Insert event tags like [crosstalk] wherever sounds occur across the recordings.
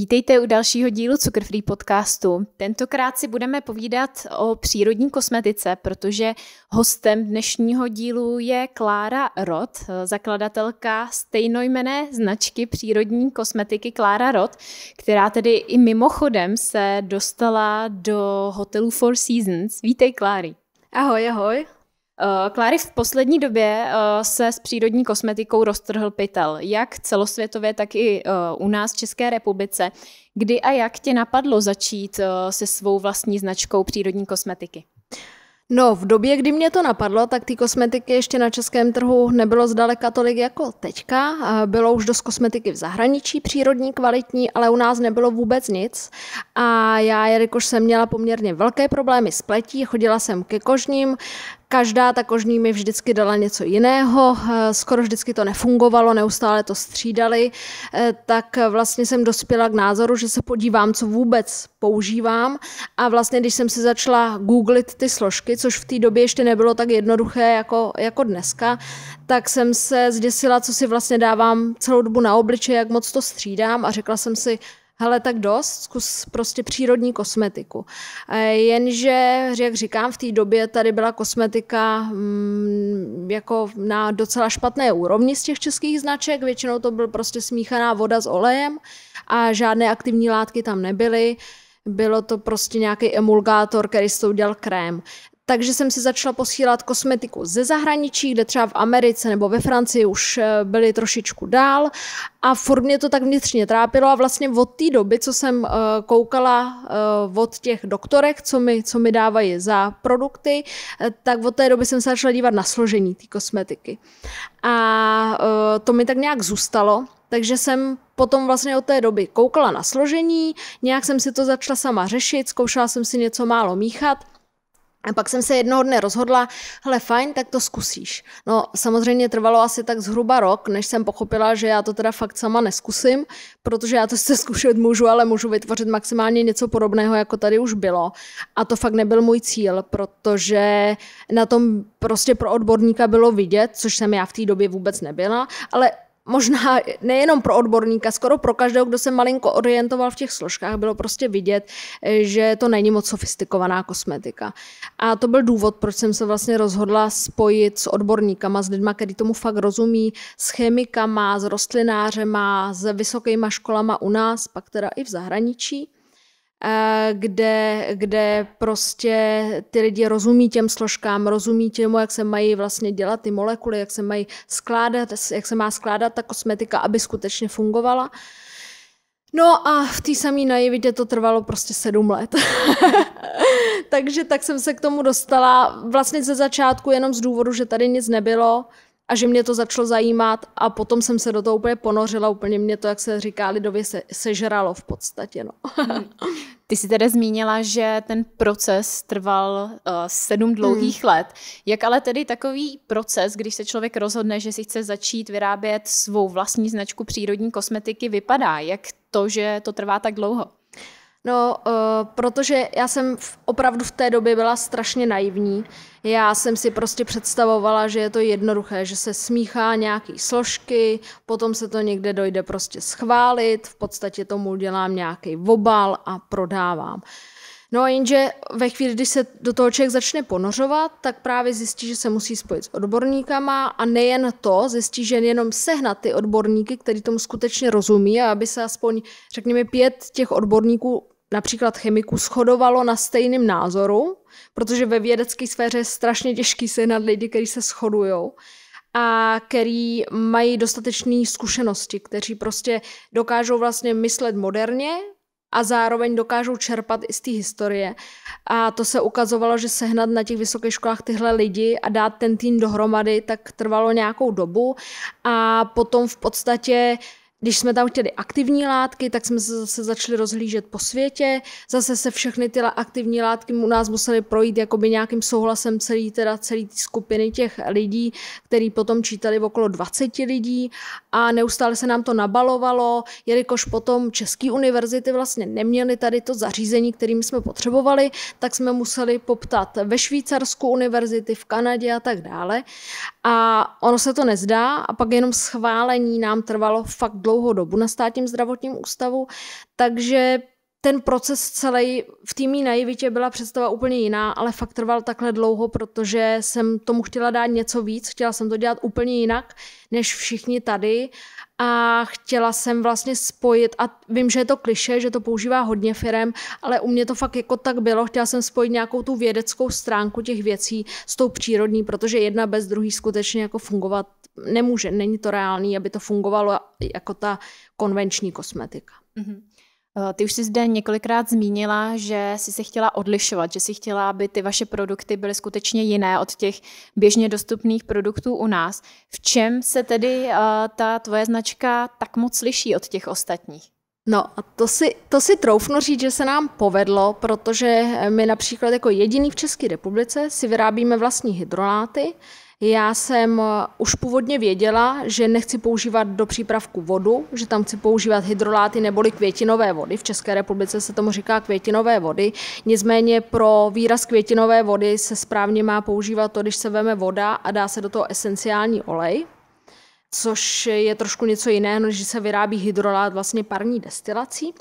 Vítejte u dalšího dílu Cukrfree podcastu. Tentokrát si budeme povídat o přírodní kosmetice, protože hostem dnešního dílu je Klára Rod, zakladatelka stejnojmené značky přírodní kosmetiky Klára Rod, která tedy i mimochodem se dostala do hotelu Four Seasons. Vítej, Kláry. Ahoj, ahoj. Eh, Kláry, v poslední době eh, se s přírodní kosmetikou roztrhl pytel, jak celosvětově, tak i eh, u nás v České republice. Kdy a jak tě napadlo začít se svou vlastní značkou přírodní kosmetiky? No, v době, kdy mě to napadlo, tak ty kosmetiky ještě na českém trhu nebylo zdaleka tolik jako teďka. Bylo už dost kosmetiky v zahraničí, přírodní, kvalitní, ale u nás nebylo vůbec nic. A já, jelikož jsem měla poměrně velké problémy s pletí, chodila jsem ke kožním, Každá ta kožní mi vždycky dala něco jiného, eh, skoro vždycky to nefungovalo, neustále to střídali, eh, tak vlastně jsem dospěla k názoru, že se podívám, co vůbec používám a vlastně, když jsem si začala googlit ty složky, což v té době ještě nebylo tak jednoduché jako, jako dneska, tak jsem se zděsila, co si vlastně dávám celou dobu na obličeje, jak moc to střídám a řekla jsem si, hele, tak dost, zkus prostě přírodní kosmetiku. Jenže, jak říkám, v té době tady byla kosmetika mm, jako na docela špatné úrovni z těch českých značek, většinou to byl prostě smíchaná voda s olejem a žádné aktivní látky tam nebyly bylo to prostě nějaký emulgátor, který z udělal krém takže jsem si začala posílat kosmetiku ze zahraničí, kde třeba v Americe nebo ve Francii už eh, byly trošičku dál a furt mě to tak vnitřně trápilo a vlastně od té doby, co jsem eh, koukala eh, od těch doktorek, co mi, co mi dávají za produkty, tak od té doby jsem se začala dívat na složení té kosmetiky. A to mi tak nějak zůstalo, takže jsem potom vlastně od té doby koukala na složení, nějak jsem si to začala sama řešit, zkoušela jsem si něco málo míchat a pak jsem se jednoho dne rozhodla, hele fajn, tak to zkusíš. No samozřejmě trvalo asi tak zhruba rok, než jsem pochopila, že já to teda fakt sama neskusím, protože já to se zkušet můžu, ale můžu vytvořit maximálně něco podobného, jako tady už bylo. A to fakt nebyl můj cíl, protože na tom prostě pro odborníka bylo vidět, což jsem já v té době vůbec nebyla, ale možná nejenom pro odborníka, skoro pro každého, kdo se malinko orientoval v těch složkách, bylo prostě vidět, eh, že to není moc sofistikovaná kosmetika. A to byl důvod, proč jsem se vlastně rozhodla spojit s odborníkama, s lidma, který tomu fakt rozumí, s chemikama, s rostlinářema, s vysokýma školama u nás, pak teda i v zahraničí kde, kde prostě ty lidi rozumí těm složkám, rozumí těmu, jak se mají vlastně dělat ty molekuly, jak se mají skládat, jak se má skládat ta kosmetika, aby skutečně fungovala. No a v té samé naivitě to trvalo prostě sedm let. [laughs] Takže tak jsem se k tomu dostala vlastně ze začátku jenom z důvodu, že tady nic nebylo, a že mě to začalo zajímat a potom jsem se do toho úplně ponořila, úplně mě to, jak se říká lidově, se, sežralo v podstatě. No. Hmm. [laughs] Ty jsi tedy zmínila, že ten proces trval uh, sedm dlouhých hmm. let. Jak ale tedy takový proces, když se člověk rozhodne, že si chce začít vyrábět svou vlastní značku přírodní kosmetiky, vypadá? Jak to, že to trvá tak dlouho? No, uh, protože já jsem v, opravdu v té době byla strašně naivní. Já jsem si prostě představovala, že je to jednoduché, že se smíchá nějaký složky, potom se to někde dojde prostě schválit, v podstatě tomu dělám nějaký obal a prodávám. No a jenže ve chvíli, kdy se do toho člověk začne ponořovat, tak právě zjistí, že se musí spojit s odborníkama a nejen to, zjistí, že jenom sehnat ty odborníky, který tomu skutečně rozumí a aby se aspoň, řekněme, pět těch odborníků například chemiků shodovalo na stejném názoru, protože ve vědecké sféře je strašně těžký sehnat lidi, kteří se shodují a který mají dostatečné zkušenosti, kteří prostě dokážou vlastně myslet moderně a zároveň dokážou čerpat i z té historie. A to se ukazovalo, že sehnat na těch vysokých školách tyhle lidi a dát ten tým dohromady, tak trvalo nějakou dobu. A potom v podstatě uh, když jsme tam chtěli aktivní látky, tak jsme se zase začali rozhlížet po světě. Zase se všechny ty aktivní látky u nás musely projít jakoby nějakým souhlasem celý, teda celý tý skupiny těch lidí, který potom čítali v okolo 20 lidí a neustále se nám to nabalovalo, jelikož potom české univerzity vlastně neměly tady to zařízení, kterým jsme potřebovali, tak jsme museli poptat ve Švýcarsku univerzity, v Kanadě a tak dále. A ono se to nezdá a pak jenom schválení nám trvalo fakt dlouhou dobu na státním zdravotním ústavu, takže ten proces celý v týmí naivitě byla představa úplně jiná, ale fakt trval takhle dlouho, protože jsem tomu chtěla dát něco víc, chtěla jsem to dělat úplně jinak, než všichni tady a chtěla jsem vlastně spojit, a vím, že je to kliše, že to používá hodně firem, ale u mě to fakt jako tak bylo, chtěla jsem spojit nějakou tu vědeckou stránku těch věcí s tou přírodní, protože jedna bez druhý skutečně jako fungovat nemůže, není to reálný, aby to fungovalo jako ta konvenční kosmetika. Mm-hmm. Ty už jsi zde několikrát zmínila, že jsi se chtěla odlišovat, že jsi chtěla, aby ty vaše produkty byly skutečně jiné od těch běžně dostupných produktů u nás. V čem se tedy uh, ta tvoje značka tak moc liší od těch ostatních? No a to si, to si troufnu říct, že se nám povedlo, protože my například jako jediný v České republice si vyrábíme vlastní hydroláty, já jsem eh, už původně věděla, že nechci používat do přípravku vodu, že tam chci používat hydroláty neboli květinové vody. V České republice se tomu říká květinové vody. Nicméně pro výraz květinové vody se správně má používat to, když se veme voda a dá se do toho esenciální olej, což je trošku něco jiného, než se vyrábí hydrolát vlastně parní destilací.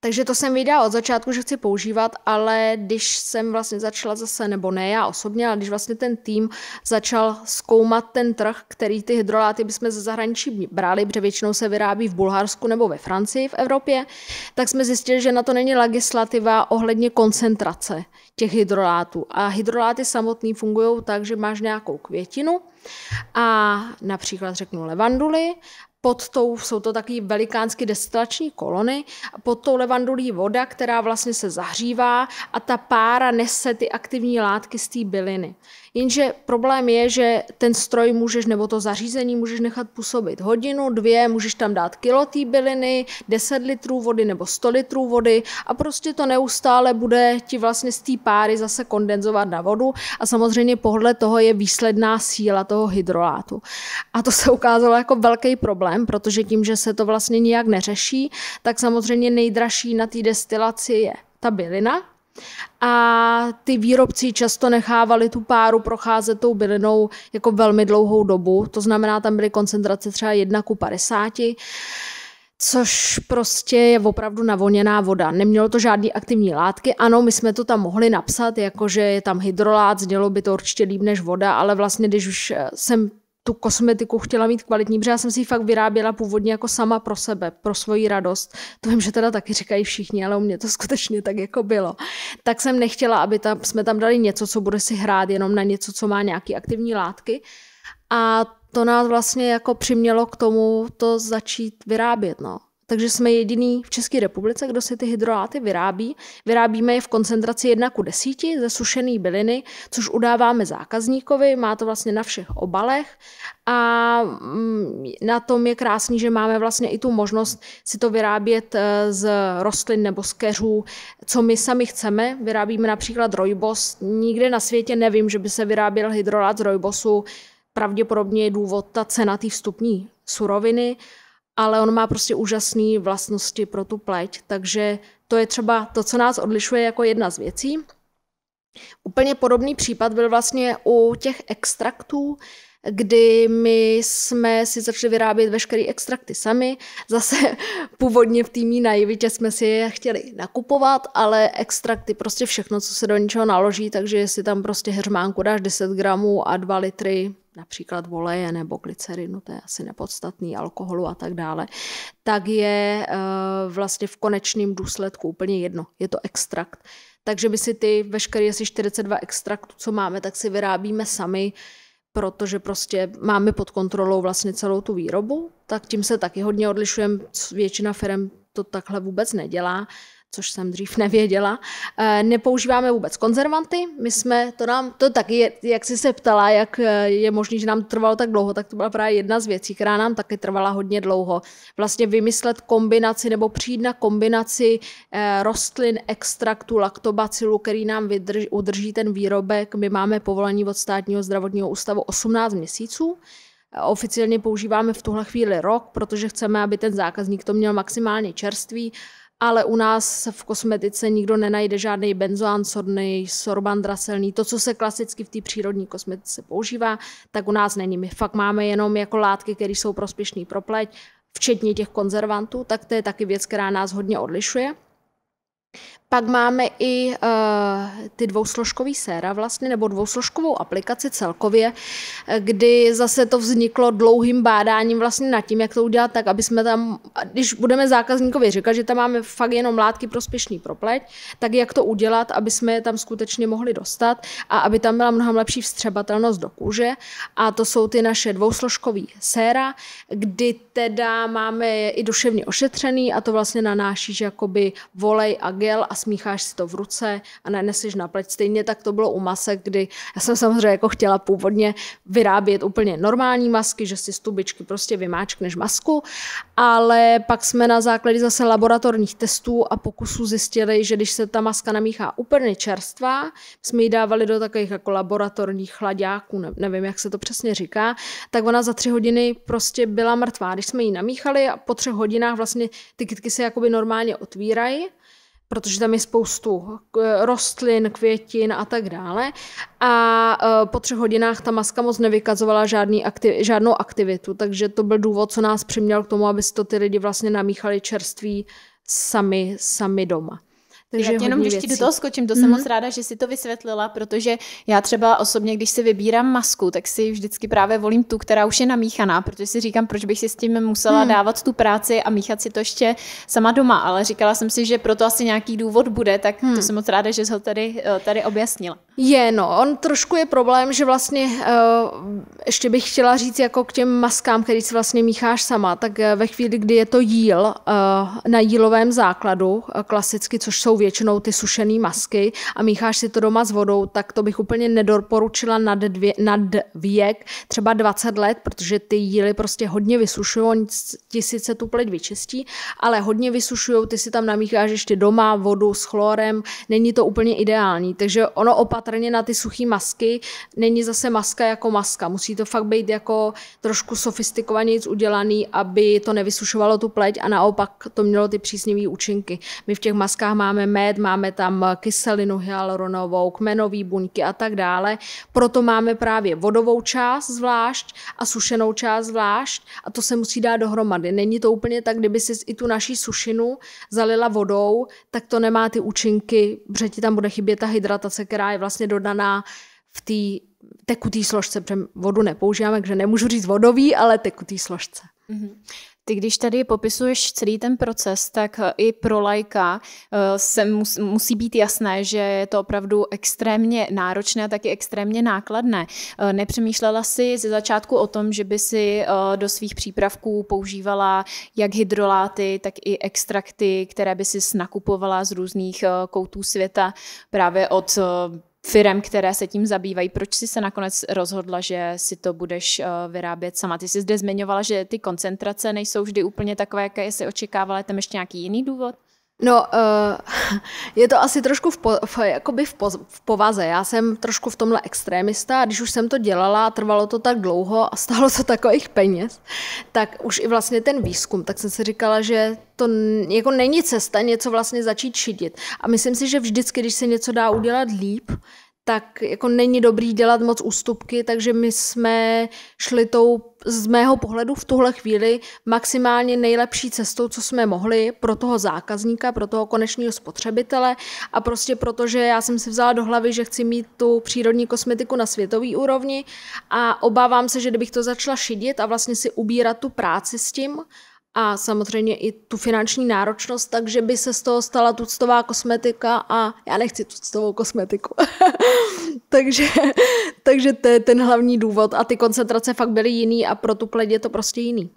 Takže to jsem věděla od začátku, že chci používat, ale když jsem vlastně začala zase, nebo ne já osobně, ale když vlastně ten tým začal zkoumat ten trh, který ty hydroláty bychom ze zahraničí brali, protože většinou se vyrábí v Bulharsku nebo ve Francii v Evropě, tak jsme zjistili, že na to není legislativa ohledně koncentrace těch hydrolátů. A hydroláty samotný fungují tak, že máš nějakou květinu a například řeknu levanduly pod tou, jsou to takové velikánské destilační kolony, pod tou levandulí voda, která vlastně se zahřívá a ta pára nese ty aktivní látky z té byliny. Jenže problém je, že ten stroj můžeš nebo to zařízení můžeš nechat působit hodinu, dvě, můžeš tam dát kilo té byliny, 10 litrů vody nebo 100 litrů vody a prostě to neustále bude ti vlastně z té páry zase kondenzovat na vodu a samozřejmě pohled toho je výsledná síla toho hydrolátu. A to se ukázalo jako velký problém, protože tím, že se to vlastně nijak neřeší, tak samozřejmě nejdražší na té destilaci je ta bylina, a ty výrobci často nechávali tu páru procházet tou bylinou jako velmi dlouhou dobu, to znamená, tam byly koncentrace třeba 1 ku 50, což prostě je opravdu navoněná voda. Nemělo to žádný aktivní látky. Ano, my jsme to tam mohli napsat, jakože je tam hydrolát, znělo by to určitě líp než voda, ale vlastně, když už eh, jsem tu kosmetiku chtěla mít kvalitní, protože já jsem si ji fakt vyráběla původně jako sama pro sebe, pro svoji radost. To vím, že teda taky říkají všichni, ale u mě to [laughs] skutečně tak jako bylo. Tak jsem nechtěla, aby tam, jsme tam dali něco, co bude si hrát jenom na něco, co má nějaké aktivní látky. A to nás vlastně jako přimělo k tomu to začít vyrábět, no takže jsme jediný v České republice, kdo si ty hydroláty vyrábí. Vyrábíme je v koncentraci 1 ku 10 ze sušený byliny, což udáváme zákazníkovi, má to vlastně na všech obalech a mm, na tom je krásný, že máme vlastně i tu možnost si to vyrábět eh, z rostlin nebo z keřů, co my sami chceme. Vyrábíme například rojbos. Nikde na světě nevím, že by se vyráběl hydrolát z rojbosu. Pravděpodobně je důvod ta cena té vstupní suroviny ale on má prostě úžasné vlastnosti pro tu pleť, takže to je třeba to, co nás odlišuje jako jedna z věcí. Úplně podobný případ byl vlastně u těch extraktů, kdy my jsme si začali vyrábět veškeré extrakty sami. Zase [laughs] původně v týmí naivitě jsme si je chtěli nakupovat, ale extrakty, prostě všechno, co se do něčeho naloží, takže si tam prostě hermánku dáš 10 gramů a 2 litry například voleje nebo glycerinu, to je asi nepodstatný, alkoholu a tak dále, tak je eh, vlastně v konečném důsledku úplně jedno. Je to extrakt. Takže my si ty veškeré asi 42 extraktů, co máme, tak si vyrábíme sami, protože prostě máme pod kontrolou vlastně celou tu výrobu, tak tím se taky hodně odlišujeme. Většina firm to takhle vůbec nedělá což jsem dřív nevěděla. Eh, nepoužíváme vůbec konzervanty, my jsme, to nám, to taky, jak jsi se ptala, jak eh, je možné, že nám trvalo tak dlouho, tak to byla právě jedna z věcí, která nám taky trvala hodně dlouho. Vlastně vymyslet kombinaci nebo přijít na kombinaci eh, rostlin, extraktu, laktobacilu, který nám vydrž, udrží ten výrobek. My máme povolení od státního zdravotního ústavu 18 měsíců, Oficiálně používáme v tuhle chvíli rok, protože chceme, aby ten zákazník to měl maximálně čerstvý ale u nás v kosmetice nikdo nenajde žádný benzoán, sorný, sorban draselný, to, co se klasicky v té přírodní kosmetice používá, tak u nás není. My fakt máme jenom jako látky, které jsou prospěšné pro pleť, včetně těch konzervantů, tak to je taky věc, která nás hodně odlišuje. Pak máme i uh, ty dvousložkový séra vlastně, nebo dvousložkovou aplikaci celkově, eh, kdy zase to vzniklo dlouhým bádáním vlastně nad tím, jak to udělat tak, aby jsme tam, když budeme zákazníkovi říkat, že tam máme fakt jenom látky prospěšný pro pleť, tak jak to udělat, aby jsme je tam skutečně mohli dostat a aby tam byla mnohem lepší vstřebatelnost do kůže. A to jsou ty naše dvousložkový séra, kdy teda máme i duševně ošetřený a to vlastně nanášíš jakoby volej a gel a smícháš si to v ruce a neneseš na pleť. Stejně tak to bylo u masek, kdy já jsem samozřejmě jako chtěla původně vyrábět úplně normální masky, že si z tubičky prostě vymáčkneš masku, ale pak jsme na základě zase laboratorních testů a pokusů zjistili, že když se ta maska namíchá úplně čerstvá, jsme ji dávali do takových jako laboratorních chladáků, nevím, jak se to přesně říká, tak ona za tři hodiny prostě byla mrtvá. Když jsme ji namíchali a po třech hodinách vlastně ty kytky se jakoby normálně otvírají, protože tam je spoustu eh, rostlin, květin a tak dále. A eh, po třech hodinách ta maska moc nevykazovala žádný aktiv, žádnou aktivitu, takže to byl důvod, co nás přiměl k tomu, aby si to ty lidi vlastně namíchali čerství sami, sami doma. Takže já tě jenom, když ti do toho skočím, to mm-hmm. jsem mhm. moc ráda, že si to vysvětlila, protože já třeba osobně, když si vybírám masku, tak si vždycky právě volím tu, která už je namíchaná, protože si říkám, proč bych si s tím musela mm. dávat tu práci a míchat si to ještě sama doma. Ale říkala jsem si, že proto asi nějaký důvod bude, tak mm. to hmm. jsem moc ráda, že jsi ho tady, eh, tady objasnila. Je, no, on trošku je problém, že vlastně uh, ještě bych chtěla říct jako k těm maskám, který si vlastně mícháš sama, tak eh, ve chvíli, kdy je to díl uh, na dílovém základu, uh, klasicky, což jsou většinou ty sušené masky a mícháš si to doma s vodou, tak to bych úplně nedoporučila nad, dvě, nad věk, třeba 20 let, protože ty jíly prostě hodně vysušují, oni ti sice tu pleť vyčistí, ale hodně vysušují, ty si tam namícháš ještě doma vodu s chlorem, není to úplně ideální, takže ono opatrně na ty suché masky, není zase maska jako maska, musí to fakt být jako trošku sofistikovaně udělaný, aby to nevysušovalo tu pleť a naopak to mělo ty příznivé účinky. My v těch maskách máme med, máme tam kyselinu hyaluronovou, kmenové buňky a tak dále. Proto máme právě vodovou část zvlášť a sušenou část zvlášť a to se musí dát dohromady. Není to úplně tak, kdyby si i tu naší sušinu zalila vodou, tak to nemá ty účinky, protože ti tam bude chybět ta hydratace, která je vlastně dodaná v té tekutý složce, protože vodu nepoužíváme, takže nemůžu říct vodový, ale tekutý složce. Mm-hmm. Ty, když tady popisuješ celý ten proces, tak eh, i pro lajka eh, se musí být jasné, že je to opravdu extrémně náročné a taky extrémně nákladné. Eh, nepřemýšlela si ze začátku o tom, že by si do svých přípravků používala jak hydroláty, tak i extrakty, které by si nakupovala z různých koutů světa, právě od firem, které se tím zabývají. Proč jsi se nakonec rozhodla, že si to budeš eh, vyrábět sama? Ty jsi zde zmiňovala, že ty koncentrace nejsou vždy úplně takové, jaké jsi očekávala. Je tam ještě nějaký jiný důvod? No, eh, [laughs] je to asi trošku v, po, v, jakoby v, po, v povaze. Já jsem trošku v tomhle extrémista a když už jsem to dělala, a trvalo to tak dlouho a stálo to takových peněz, tak už i vlastně ten výzkum, tak jsem si říkala, že to jako není cesta něco vlastně začít šidit. A myslím si, že vždycky, když se něco dá udělat líp, tak jako není dobrý dělat moc ústupky, takže my jsme šli tou z mého pohledu v tuhle chvíli maximálně nejlepší cestou, co jsme mohli pro toho zákazníka, pro toho konečního spotřebitele a prostě proto, že já jsem si vzala do hlavy, že chci mít tu přírodní kosmetiku na světové úrovni a obávám se, že kdybych to začala šidit a vlastně si ubírat tu práci s tím, a samozřejmě i tu finanční náročnost, takže by se z toho stala tuctová kosmetika a já nechci tuctovou kosmetiku. [laughs] takže, takže to je ten hlavní důvod a ty koncentrace fakt byly jiný a pro tu pleť je to prostě jiný.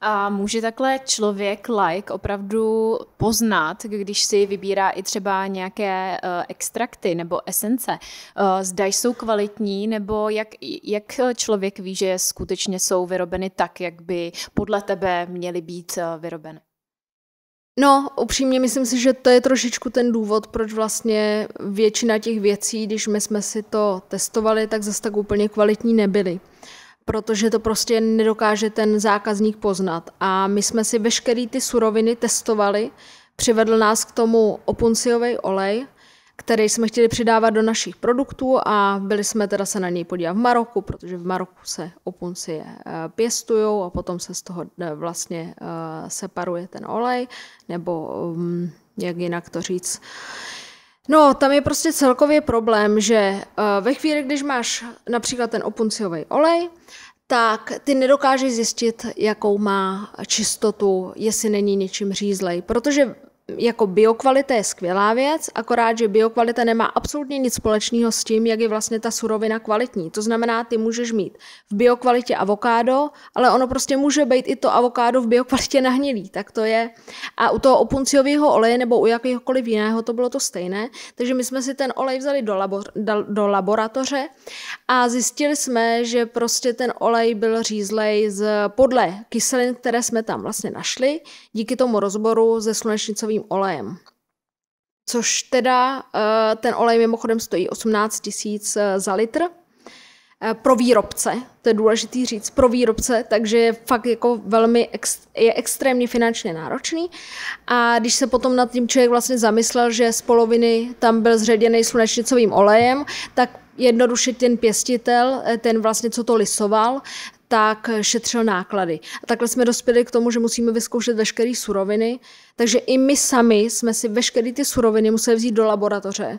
A může takhle člověk, like, opravdu poznat, když si vybírá i třeba nějaké uh, extrakty nebo esence, uh, zda jsou kvalitní, nebo jak, jak člověk ví, že skutečně jsou vyrobeny tak, jak by podle tebe měly být uh, vyrobeny? No, upřímně myslím si, že to je trošičku ten důvod, proč vlastně většina těch věcí, když my jsme si to testovali, tak zase tak úplně kvalitní nebyly protože to prostě nedokáže ten zákazník poznat. A my jsme si veškeré ty suroviny testovali, přivedl nás k tomu opunciový olej, který jsme chtěli přidávat do našich produktů a byli jsme teda se na něj podívat v Maroku, protože v Maroku se opuncie eh, pěstují a potom se z toho eh, vlastně eh, separuje ten olej, nebo mm, jak jinak to říct. No, tam je prostě celkově problém, že eh, ve chvíli, když máš například ten opunciový olej, tak ty nedokážeš zjistit, jakou má čistotu, jestli není něčím řízlej. Protože jako biokvalita je skvělá věc, akorát, že biokvalita nemá absolutně nic společného s tím, jak je vlastně ta surovina kvalitní. To znamená, ty můžeš mít v biokvalitě avokádo, ale ono prostě může být i to avokádo v biokvalitě nahnilý, tak to je. A u toho opunciového oleje nebo u jakéhokoliv jiného to bylo to stejné. Takže my jsme si ten olej vzali do, labo, do, do laboratoře a zjistili jsme, že prostě ten olej byl řízlej z podle kyselin, které jsme tam vlastně našli, díky tomu rozboru ze slunečnicový olivovým olejem. Což teda eh, ten olej mimochodem stojí 18 tisíc eh, za litr eh, pro výrobce, to je důležitý říct, pro výrobce, takže je fakt jako velmi, je extrémně finančně náročný. A když se potom nad tím člověk vlastně zamyslel, že z poloviny tam byl zředěný slunečnicovým olejem, tak jednoduše ten pěstitel, ten vlastně, co to lisoval, tak šetřil náklady. A takhle jsme dospěli k tomu, že musíme vyzkoušet veškeré suroviny, takže i my sami jsme si veškeré ty suroviny museli vzít do laboratoře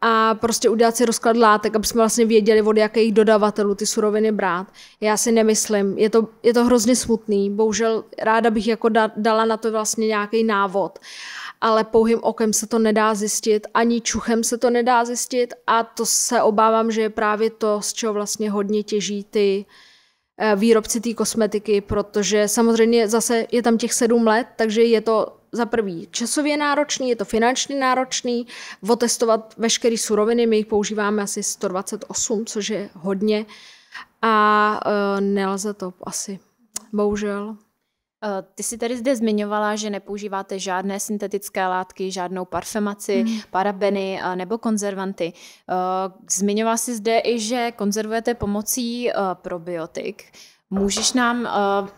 a prostě udělat si rozklad látek, aby jsme vlastně věděli, od jakých dodavatelů ty suroviny brát. Já si nemyslím, je to, je to hrozně smutný, bohužel ráda bych jako da, dala na to vlastně nějaký návod, ale pouhým okem se to nedá zjistit, ani čuchem se to nedá zjistit a to se obávám, že je právě to, z čeho vlastně hodně těží ty uh, Eh, výrobci té kosmetiky, protože samozřejmě zase je tam těch sedm let, takže je to za prvý časově náročný, je to finančně náročný, otestovat veškeré suroviny, my jich používáme asi 128, což je hodně a eh, nelze to asi, bohužel. Eh, ty jsi tady zde zmiňovala, že nepoužíváte žádné syntetické látky, žádnou parfemaci, hmm. parabeny eh, nebo konzervanty. Eh, zmiňovala jsi zde i, že konzervujete pomocí probiotik. Můžeš nám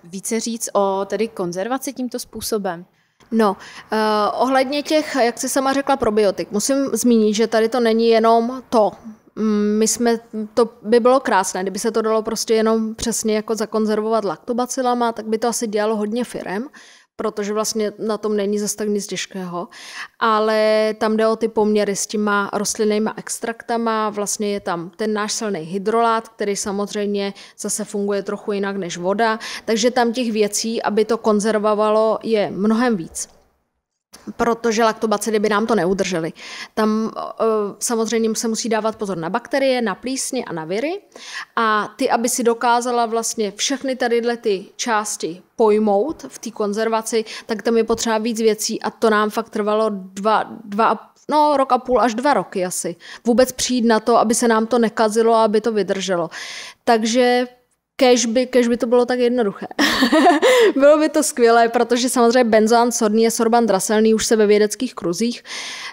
více říct o tedy konzervaci tímto způsobem? No, eh, ohledně těch, jak jsi sama řekla, probiotik, musím zmínit, že tady to není jenom to, Mm, my jsme, to by bylo krásné, kdyby se to dalo prostě jenom přesně jako zakonzervovat laktobacilama, tak by to asi dělalo hodně firem, protože vlastně na tom není zase tak nic těžkého, ale tam jde o ty poměry s těma rostlinnýma extraktama, vlastně je tam ten náš silný hydrolát, který samozřejmě zase funguje trochu jinak než voda, takže tam těch věcí, aby to konzervovalo, je mnohem víc protože laktobacily by nám to neudržely. Tam eh, samozřejmě se musí dávat pozor na bakterie, na plísně a na viry. A ty, aby si dokázala vlastně všechny tady ty části pojmout v té konzervaci, tak tam je potřeba víc věcí a to nám fakt trvalo dva, dva no, rok a půl až dva roky asi. Vůbec přijít na to, aby se nám to nekazilo a aby to vydrželo. Takže kež by, kež by to bylo tak jednoduché. [laughs] bylo by to skvělé, protože samozřejmě benzoán sodný je sorban draselný už se ve vědeckých kruzích.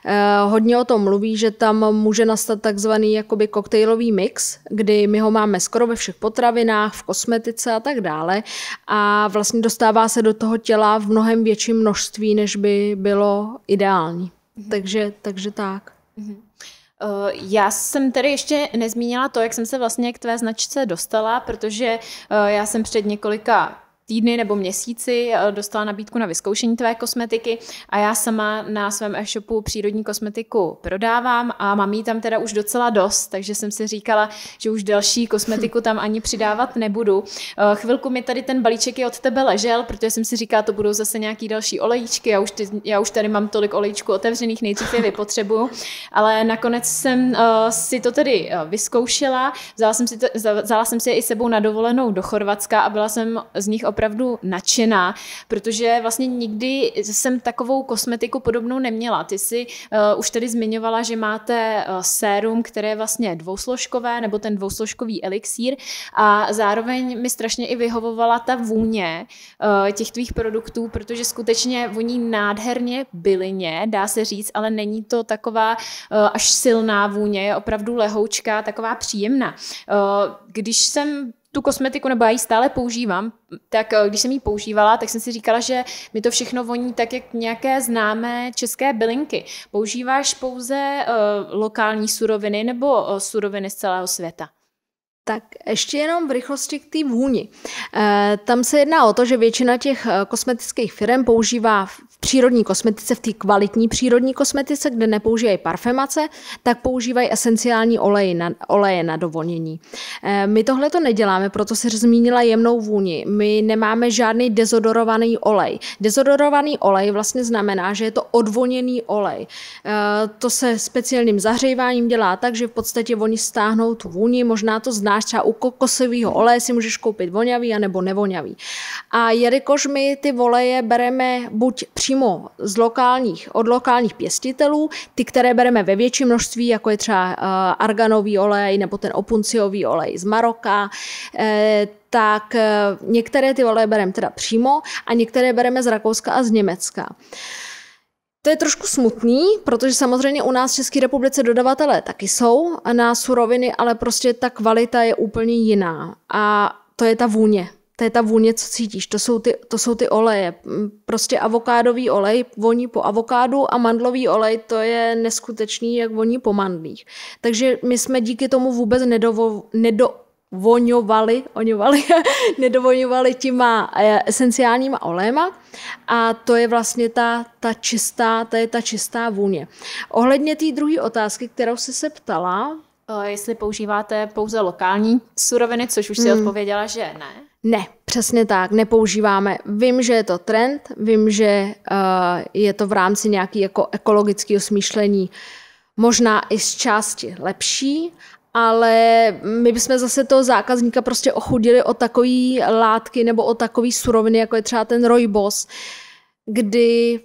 Eh, hodně o tom mluví, že tam může nastat takzvaný jakoby koktejlový mix, kdy my ho máme skoro ve všech potravinách, v kosmetice a tak dále a vlastně dostává se do toho těla v mnohem větším množství, než by bylo ideální. Mm-hmm. Takže, takže tak. Mm-hmm. Eh, já jsem tady ještě nezmínila to, jak jsem se vlastně k tvé značce dostala, protože eh, já jsem před několika týdny nebo měsíci eh, dostala nabídku na vyzkoušení tvé kosmetiky a já sama na svém e-shopu přírodní kosmetiku prodávám a mám jí tam teda už docela dost, takže jsem si říkala, že už další kosmetiku tam ani přidávat nebudu. Eh, chvilku mi tady ten balíček je od tebe ležel, protože jsem si říkala, to budou zase nějaký další olejíčky, já už, ty, já už tady mám tolik olejíčků otevřených, nejdřív je vypotřebuju, ale nakonec jsem eh, si to tedy vyzkoušela, vzala jsem, si to, vzala jsem si je i sebou na dovolenou do Chorvatska a byla jsem z nich opravdu nadšená, protože vlastně nikdy jsem takovou kosmetiku podobnou neměla. Ty jsi uh, eh, už tady zmiňovala, že máte uh, sérum, které je vlastně dvousložkové, nebo ten dvousložkový elixír a zároveň mi strašně i vyhovovala ta vůně uh, těch tvých produktů, protože skutečně voní nádherně bylině, dá se říct, ale není to taková uh, až silná vůně, je opravdu lehoučká, taková příjemná. Uh, když jsem tu kosmetiku, nebo já ji stále používám, tak eh, když jsem ji používala, tak jsem si říkala, že mi to všechno voní tak, jak nějaké známé české bylinky. Používáš pouze uh, lokální suroviny nebo uh, suroviny z celého světa? Tak ještě jenom v rychlosti k té vůni. E, tam se jedná o to, že většina těch eh, kosmetických firm používá v přírodní kosmetice, v té kvalitní přírodní kosmetice, kde nepoužívají parfemace, tak používají esenciální oleje na, oleje na dovonění. E, my tohle to neděláme, proto se zmínila jemnou vůni. My nemáme žádný dezodorovaný olej. Dezodorovaný olej vlastně znamená, že je to odvoněný olej. E, to se speciálním zahříváním dělá tak, že v podstatě oni stáhnou tu vůni, možná to zná máš třeba u kokosového oleje, si můžeš koupit voňavý anebo nevoňavý. A jelikož my ty oleje bereme buď přímo z lokálních, od lokálních pěstitelů, ty, které bereme ve větší množství, jako je třeba eh, arganový olej nebo ten opunciový olej z Maroka, eh, tak eh, některé ty oleje bereme teda přímo a některé bereme z Rakouska a z Německa. Uh, to je trošku smutný, protože samozřejmě u nás v České republice dodavatelé taky jsou na suroviny, ale prostě ta kvalita je úplně jiná. A to je ta vůně. To je ta vůně, co cítíš. To jsou ty, to jsou ty oleje. Mm, prostě avokádový olej voní po avokádu a mandlový olej, to je neskutečný, jak voní po mandlích. Takže my jsme díky tomu vůbec nedovo, nedo, voňovali, oňovali, [laughs] nedovoňovali těma eh, esenciálníma oléma a to je vlastně ta, ta čistá, to je ta čistá vůně. Ohledně té druhé otázky, kterou jsi se ptala, jestli používáte pouze lokální suroviny, což už si hmm. odpověděla, že ne. Ne, přesně tak, nepoužíváme. Vím, že je to trend, vím, že uh, je to v rámci nějakého jako ekologického smýšlení možná i z části lepší, ale my bychom zase toho zákazníka prostě ochudili o takové látky nebo o takové suroviny, jako je třeba ten rojbos, kdy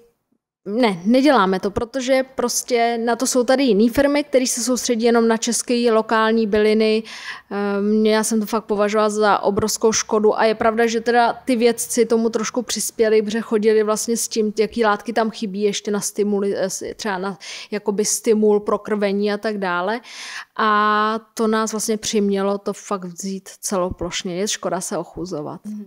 ne, neděláme to, protože prostě na to jsou tady jiné firmy, které se soustředí jenom na české lokální byliny. Ehm, já jsem to fakt považovala za obrovskou škodu a je pravda, že teda ty vědci tomu trošku přispěli, protože chodili vlastně s tím, jaký látky tam chybí ještě na stimuli, eh, třeba na jakoby stimul pro krvení a tak dále. A to nás vlastně přimělo to fakt vzít celoplošně. Je škoda se ochuzovat. Mm-hmm.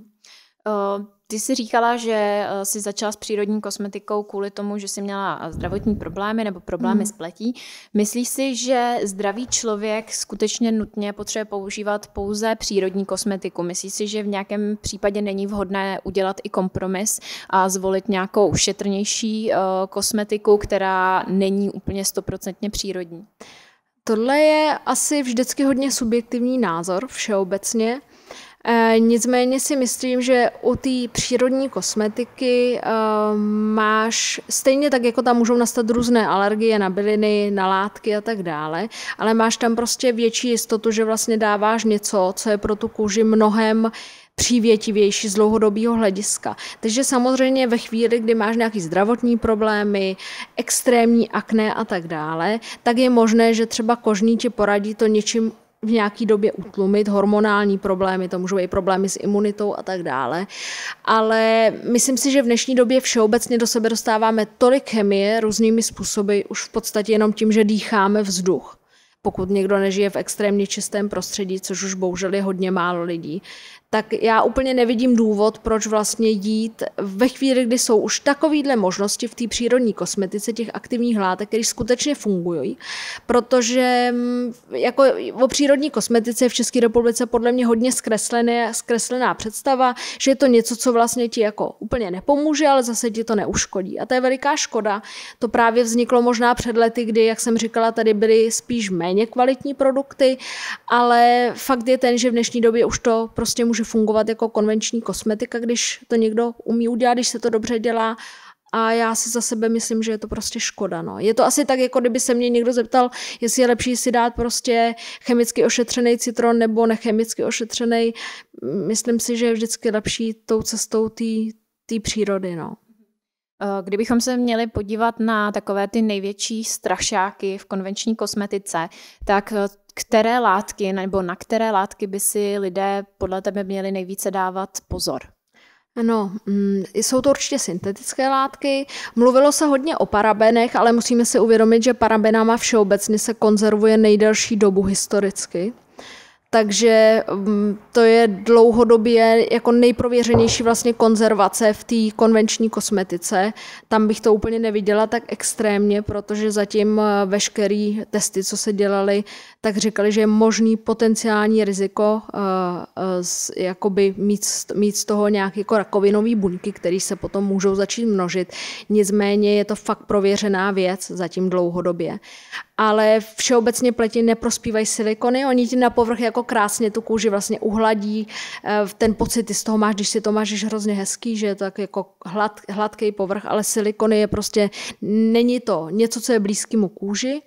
Ty jsi říkala, že jsi začala s přírodní kosmetikou kvůli tomu, že jsi měla zdravotní problémy nebo problémy mm. s pletí. Myslíš si, že zdravý člověk skutečně nutně potřebuje používat pouze přírodní kosmetiku? Myslíš si, že v nějakém případě není vhodné udělat i kompromis a zvolit nějakou šetrnější kosmetiku, která není úplně stoprocentně přírodní? Tohle je asi vždycky hodně subjektivní názor všeobecně. Eh, nicméně si myslím, že u té přírodní kosmetiky eh, máš, stejně tak jako tam můžou nastat různé alergie na byliny, na látky a tak dále, ale máš tam prostě větší jistotu, že vlastně dáváš něco, co je pro tu kůži mnohem přívětivější z dlouhodobého hlediska. Takže samozřejmě ve chvíli, kdy máš nějaký zdravotní problémy, extrémní akné a tak dále, tak je možné, že třeba kožní ti poradí to něčím v nějaký době utlumit, hormonální problémy, to můžou být problémy s imunitou a tak dále. Ale myslím si, že v dnešní době všeobecně do sebe dostáváme tolik chemie různými způsoby, už v podstatě jenom tím, že dýcháme vzduch pokud někdo nežije v extrémně čistém prostředí, což už bohužel je hodně málo lidí, tak já úplně nevidím důvod, proč vlastně jít ve chvíli, kdy jsou už takovýhle možnosti v té přírodní kosmetice těch aktivních látek, které skutečně fungují, protože mm, jako o přírodní kosmetice je v České republice podle mě hodně zkreslené, zkreslená představa, že je to něco, co vlastně ti jako úplně nepomůže, ale zase ti to neuškodí. A to je veliká škoda. To právě vzniklo možná před lety, kdy, jak jsem říkala, tady byly spíš méně kvalitní produkty, ale fakt je ten, že v dnešní době už to prostě může fungovat jako konvenční kosmetika, když to někdo umí udělat, když se to dobře dělá a já si za sebe myslím, že je to prostě škoda. No. Je to asi tak, jako kdyby se mě někdo zeptal, jestli je lepší si dát prostě chemicky ošetřený citron nebo nechemicky ošetřený. Myslím si, že je vždycky lepší tou cestou té přírody. No. Eh, kdybychom se měli podívat na takové ty největší strašáky v konvenční kosmetice, tak eh, které látky nebo na které látky by si lidé podle tebe měli nejvíce dávat pozor? No, jsou to určitě syntetické látky. Mluvilo se hodně o parabenech, ale musíme si uvědomit, že parabenama všeobecně se konzervuje nejdelší dobu historicky takže mm, to je dlouhodobě jako nejprověřenější vlastně konzervace v té konvenční kosmetice. Tam bych to úplně neviděla tak extrémně, protože zatím eh, veškerý testy, co se dělaly, tak říkali, že je možný potenciální riziko eh, eh, jakoby mít, mít z toho nějaké jako rakovinové buňky, které se potom můžou začít množit. Nicméně je to fakt prověřená věc zatím dlouhodobě ale všeobecně pleti neprospívají silikony, oni ti na povrch jako krásně tu kůži vlastně uhladí, eh, ten pocit ty z toho máš, když si to máš, je hrozně hezký, že je tak jako hlad, hladký povrch, ale silikony je prostě, není to něco, co je blízkému kůži,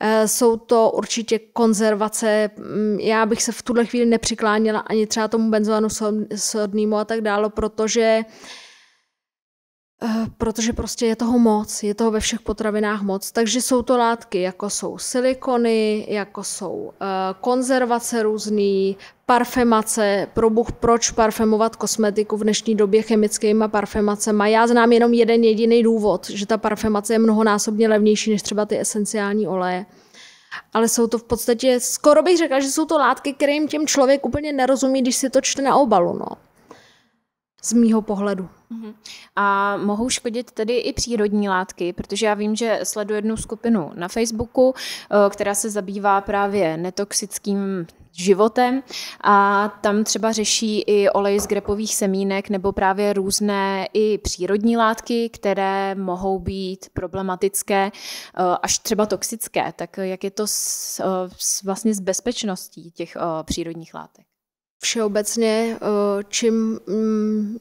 eh, jsou to určitě konzervace. Mm, já bych se v tuhle chvíli nepřikláněla ani třeba tomu benzoanu sodnému a tak dále, protože uh, Eh, protože prostě je toho moc, je toho ve všech potravinách moc. Takže jsou to látky, jako jsou silikony, jako jsou eh, konzervace různý, parfemace, probuch, proč parfemovat kosmetiku v dnešní době chemickými parfemacemi. Já znám jenom jeden jediný důvod, že ta parfemace je mnohonásobně levnější než třeba ty esenciální oleje. Ale jsou to v podstatě, skoro bych řekla, že jsou to látky, kterým těm člověk úplně nerozumí, když si to čte na obalu. No z mýho pohledu. Mhm. A mohou škodit tedy i přírodní látky, protože já vím, že sleduji jednu skupinu na Facebooku, eh, která se zabývá právě netoxickým životem a tam třeba řeší i olej z grepových semínek nebo právě různé i přírodní látky, které mohou být problematické, eh, až třeba toxické. Tak jak je to s, eh, s vlastně s bezpečností těch přírodních látek? všeobecně, eh, čím mm,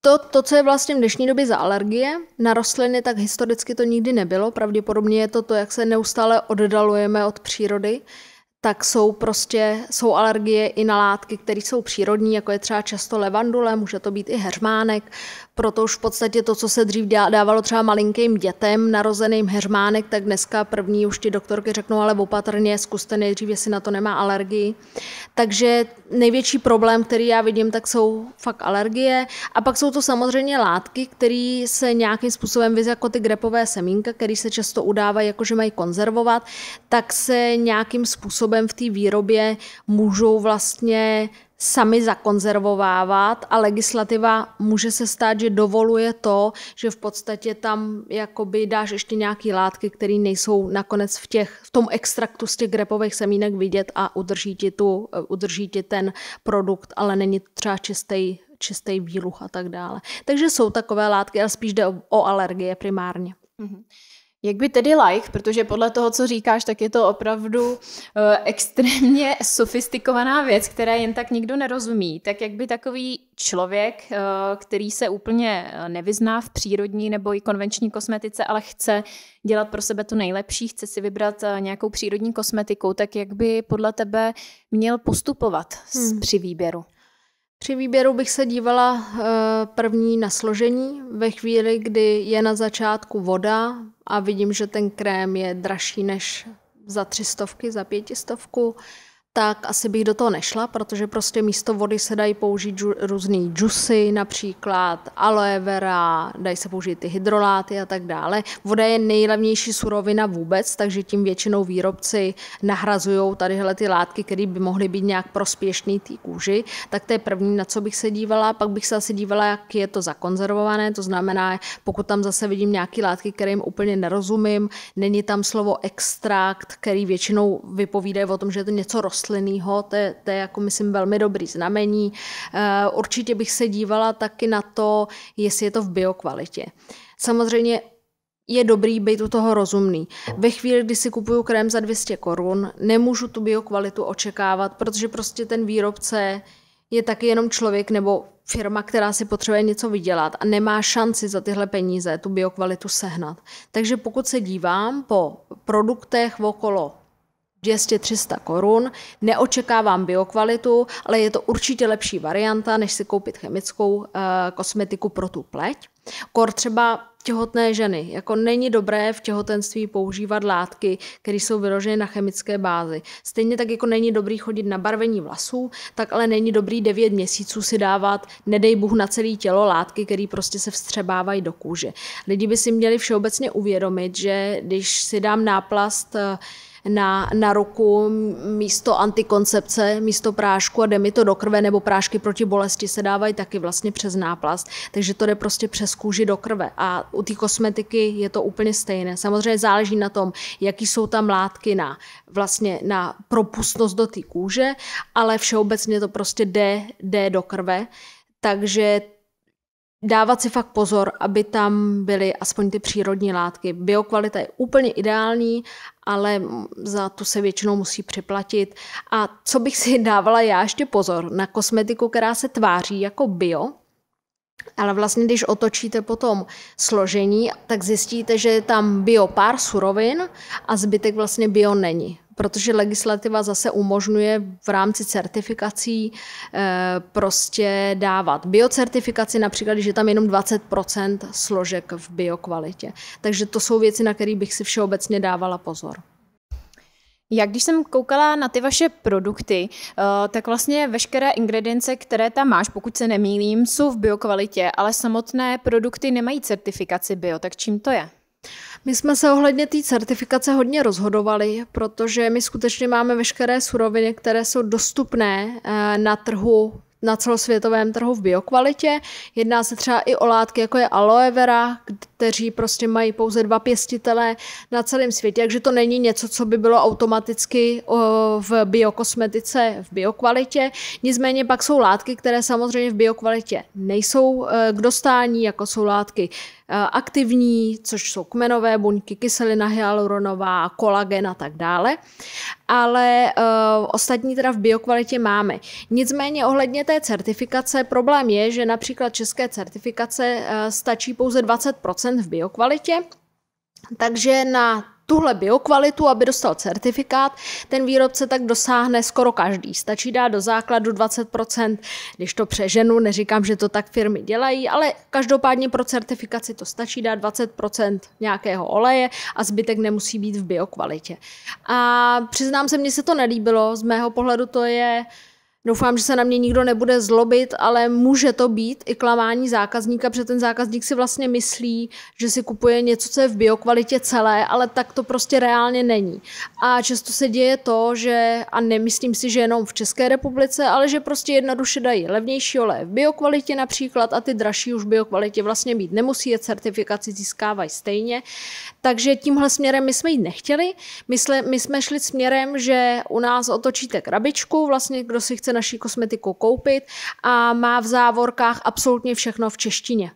to, to, co je vlastně v dnešní době za alergie na rostliny, tak historicky to nikdy nebylo. Pravděpodobně je to to, jak se neustále oddalujeme od přírody, tak jsou prostě, jsou alergie i na látky, které jsou přírodní, jako je třeba často levandule, může to být i hermánek. Proto už v podstatě to, co se dřív dávalo třeba malinkým dětem, narozeným hermánek, tak dneska první už ti doktorky řeknou, ale opatrně, zkuste nejdřív, jestli na to nemá alergii. Takže největší problém, který já vidím, tak jsou fakt alergie. A pak jsou to samozřejmě látky, které se nějakým způsobem, vy jako ty grepové semínka, které se často udávají, jakože mají konzervovat, tak se nějakým způsobem v té výrobě můžou vlastně sami zakonzervovávat a legislativa může se stát, že dovoluje to, že v podstatě tam jakoby dáš ještě nějaké látky, které nejsou nakonec v, těch, v tom extraktu z těch grepových semínek vidět a udrží ti, tu, udrží ti ten produkt, ale není třeba čistý, čistý výluch a tak dále. Takže jsou takové látky, ale spíš jde o, o alergie primárně. Mm-hmm. Jak by tedy like, protože podle toho, co říkáš, tak je to opravdu uh, extrémně [laughs] sofistikovaná věc, které jen tak nikdo nerozumí. Tak jak by takový člověk, uh, který se úplně eh, nevyzná v přírodní nebo i konvenční kosmetice, ale chce dělat pro sebe to nejlepší, chce si vybrat uh, nějakou přírodní kosmetiku, tak jak by podle tebe měl postupovat hmm. při výběru? Při výběru bych se dívala eh, první na složení. Ve chvíli, kdy je na začátku voda a vidím, že ten krém je dražší než za třistovky, za pětistovku, tak asi bych do toho nešla, protože prostě místo vody se dají použít džu, různý džusy, například aloe vera, dají se použít i hydroláty a tak dále. Voda je nejlevnější surovina vůbec, takže tím většinou výrobci nahrazují tadyhle ty látky, které by mohly být nějak prospěšný té kůži. Tak to je první, na co bych se dívala. Pak bych se asi dívala, jak je to zakonzervované, to znamená, pokud tam zase vidím nějaké látky, které jim úplně nerozumím, není tam slovo extrakt, který většinou vypovídá o tom, že je to něco rostlinného rostlinného, to, je, to je jako myslím velmi dobrý znamení. Eh, určitě bych se dívala taky na to, jestli je to v biokvalitě. Samozřejmě je dobrý být u toho rozumný. Ve chvíli, kdy si kupuju krém za 200 korun, nemůžu tu biokvalitu očekávat, protože prostě ten výrobce je taky jenom člověk nebo firma, která si potřebuje něco vydělat a nemá šanci za tyhle peníze tu biokvalitu sehnat. Takže pokud se dívám po produktech okolo 200-300 korun. Neočekávám biokvalitu, ale je to určitě lepší varianta, než si koupit chemickou uh, kosmetiku pro tu pleť. Kor třeba těhotné ženy. Jako není dobré v těhotenství používat látky, které jsou vyloženy na chemické bázi. Stejně tak jako není dobrý chodit na barvení vlasů, tak ale není dobrý 9 měsíců si dávat, nedej Bůh na celé tělo látky, které prostě se vstřebávají do kůže. Lidi by si měli všeobecně uvědomit, že když si dám náplast eh, na, na ruku místo antikoncepce, místo prášku a jde mi to do krve, nebo prášky proti bolesti se dávají taky vlastně přes náplast, takže to jde prostě přes kůži do krve. A u té kosmetiky je to úplně stejné. Samozřejmě záleží na tom, jaký jsou tam látky na vlastně na propustnost do té kůže, ale všeobecně to prostě jde, jde do krve. Takže dávat si fakt pozor, aby tam byly aspoň ty přírodní látky. Biokvalita je úplně ideální, ale za to se většinou musí připlatit. A co bych si [laughs] dávala já ještě pozor? Na kosmetiku, která se tváří jako bio, ale vlastně, když otočíte potom složení, tak zjistíte, že je tam bio pár surovin a zbytek vlastně bio není protože legislativa zase umožňuje v rámci certifikací eh, prostě dávat biocertifikaci, například, že tam jenom 20 složek v biokvalitě. Takže to jsou věci, na které bych si všeobecně dávala pozor. Já když jsem koukala na ty vaše produkty, eh, tak vlastně veškeré ingredience, které tam máš, pokud se nemýlím, jsou v biokvalitě, ale samotné produkty nemají certifikaci bio, tak čím to je? My jsme se ohledně té certifikace hodně rozhodovali, protože my skutečně máme veškeré suroviny, které jsou dostupné eh, na trhu na celosvětovém trhu v biokvalitě. Jedná se třeba i o látky, jako je aloe vera, kteří prostě mají pouze dva pěstitele na celém světě, takže to není něco, co by bylo automaticky v biokosmetice v biokvalitě. Nicméně pak jsou látky, které samozřejmě v biokvalitě nejsou eh, k dostání, jako jsou látky Eh, aktivní, což jsou kmenové buňky, kyselina hyaluronová, kolagen a tak dále. Ale uh, ostatní teda v biokvalitě máme. Nicméně ohledně té certifikace problém je, že například české certifikace uh, stačí pouze 20% v biokvalitě, takže na tuhle biokvalitu, aby dostal certifikát, ten výrobce tak dosáhne skoro každý. Stačí dát do základu 20%, když to přeženu, neříkám, že to tak firmy dělají, ale každopádně pro certifikaci to stačí dát 20% nějakého oleje a zbytek nemusí být v biokvalitě. A přiznám se, mně se to nelíbilo, z mého pohledu to je uh, Doufám, že se na mě nikdo nebude zlobit, ale může to být i klamání zákazníka, protože ten zákazník si vlastně myslí, že si kupuje něco, co je v biokvalitě celé, ale tak to prostě reálně není. A často se děje to, že, a nemyslím si, že jenom v České republice, ale že prostě jednoduše dají levnější olej v biokvalitě například a ty dražší už v biokvalitě vlastně být nemusí, je certifikaci získávají stejně. Takže tímhle směrem my jsme jít nechtěli. My jsme, my jsme šli směrem, že u nás otočíte krabičku, vlastně kdo si chce chce naší kosmetiku koupit a má v závorkách absolutně všechno v češtině.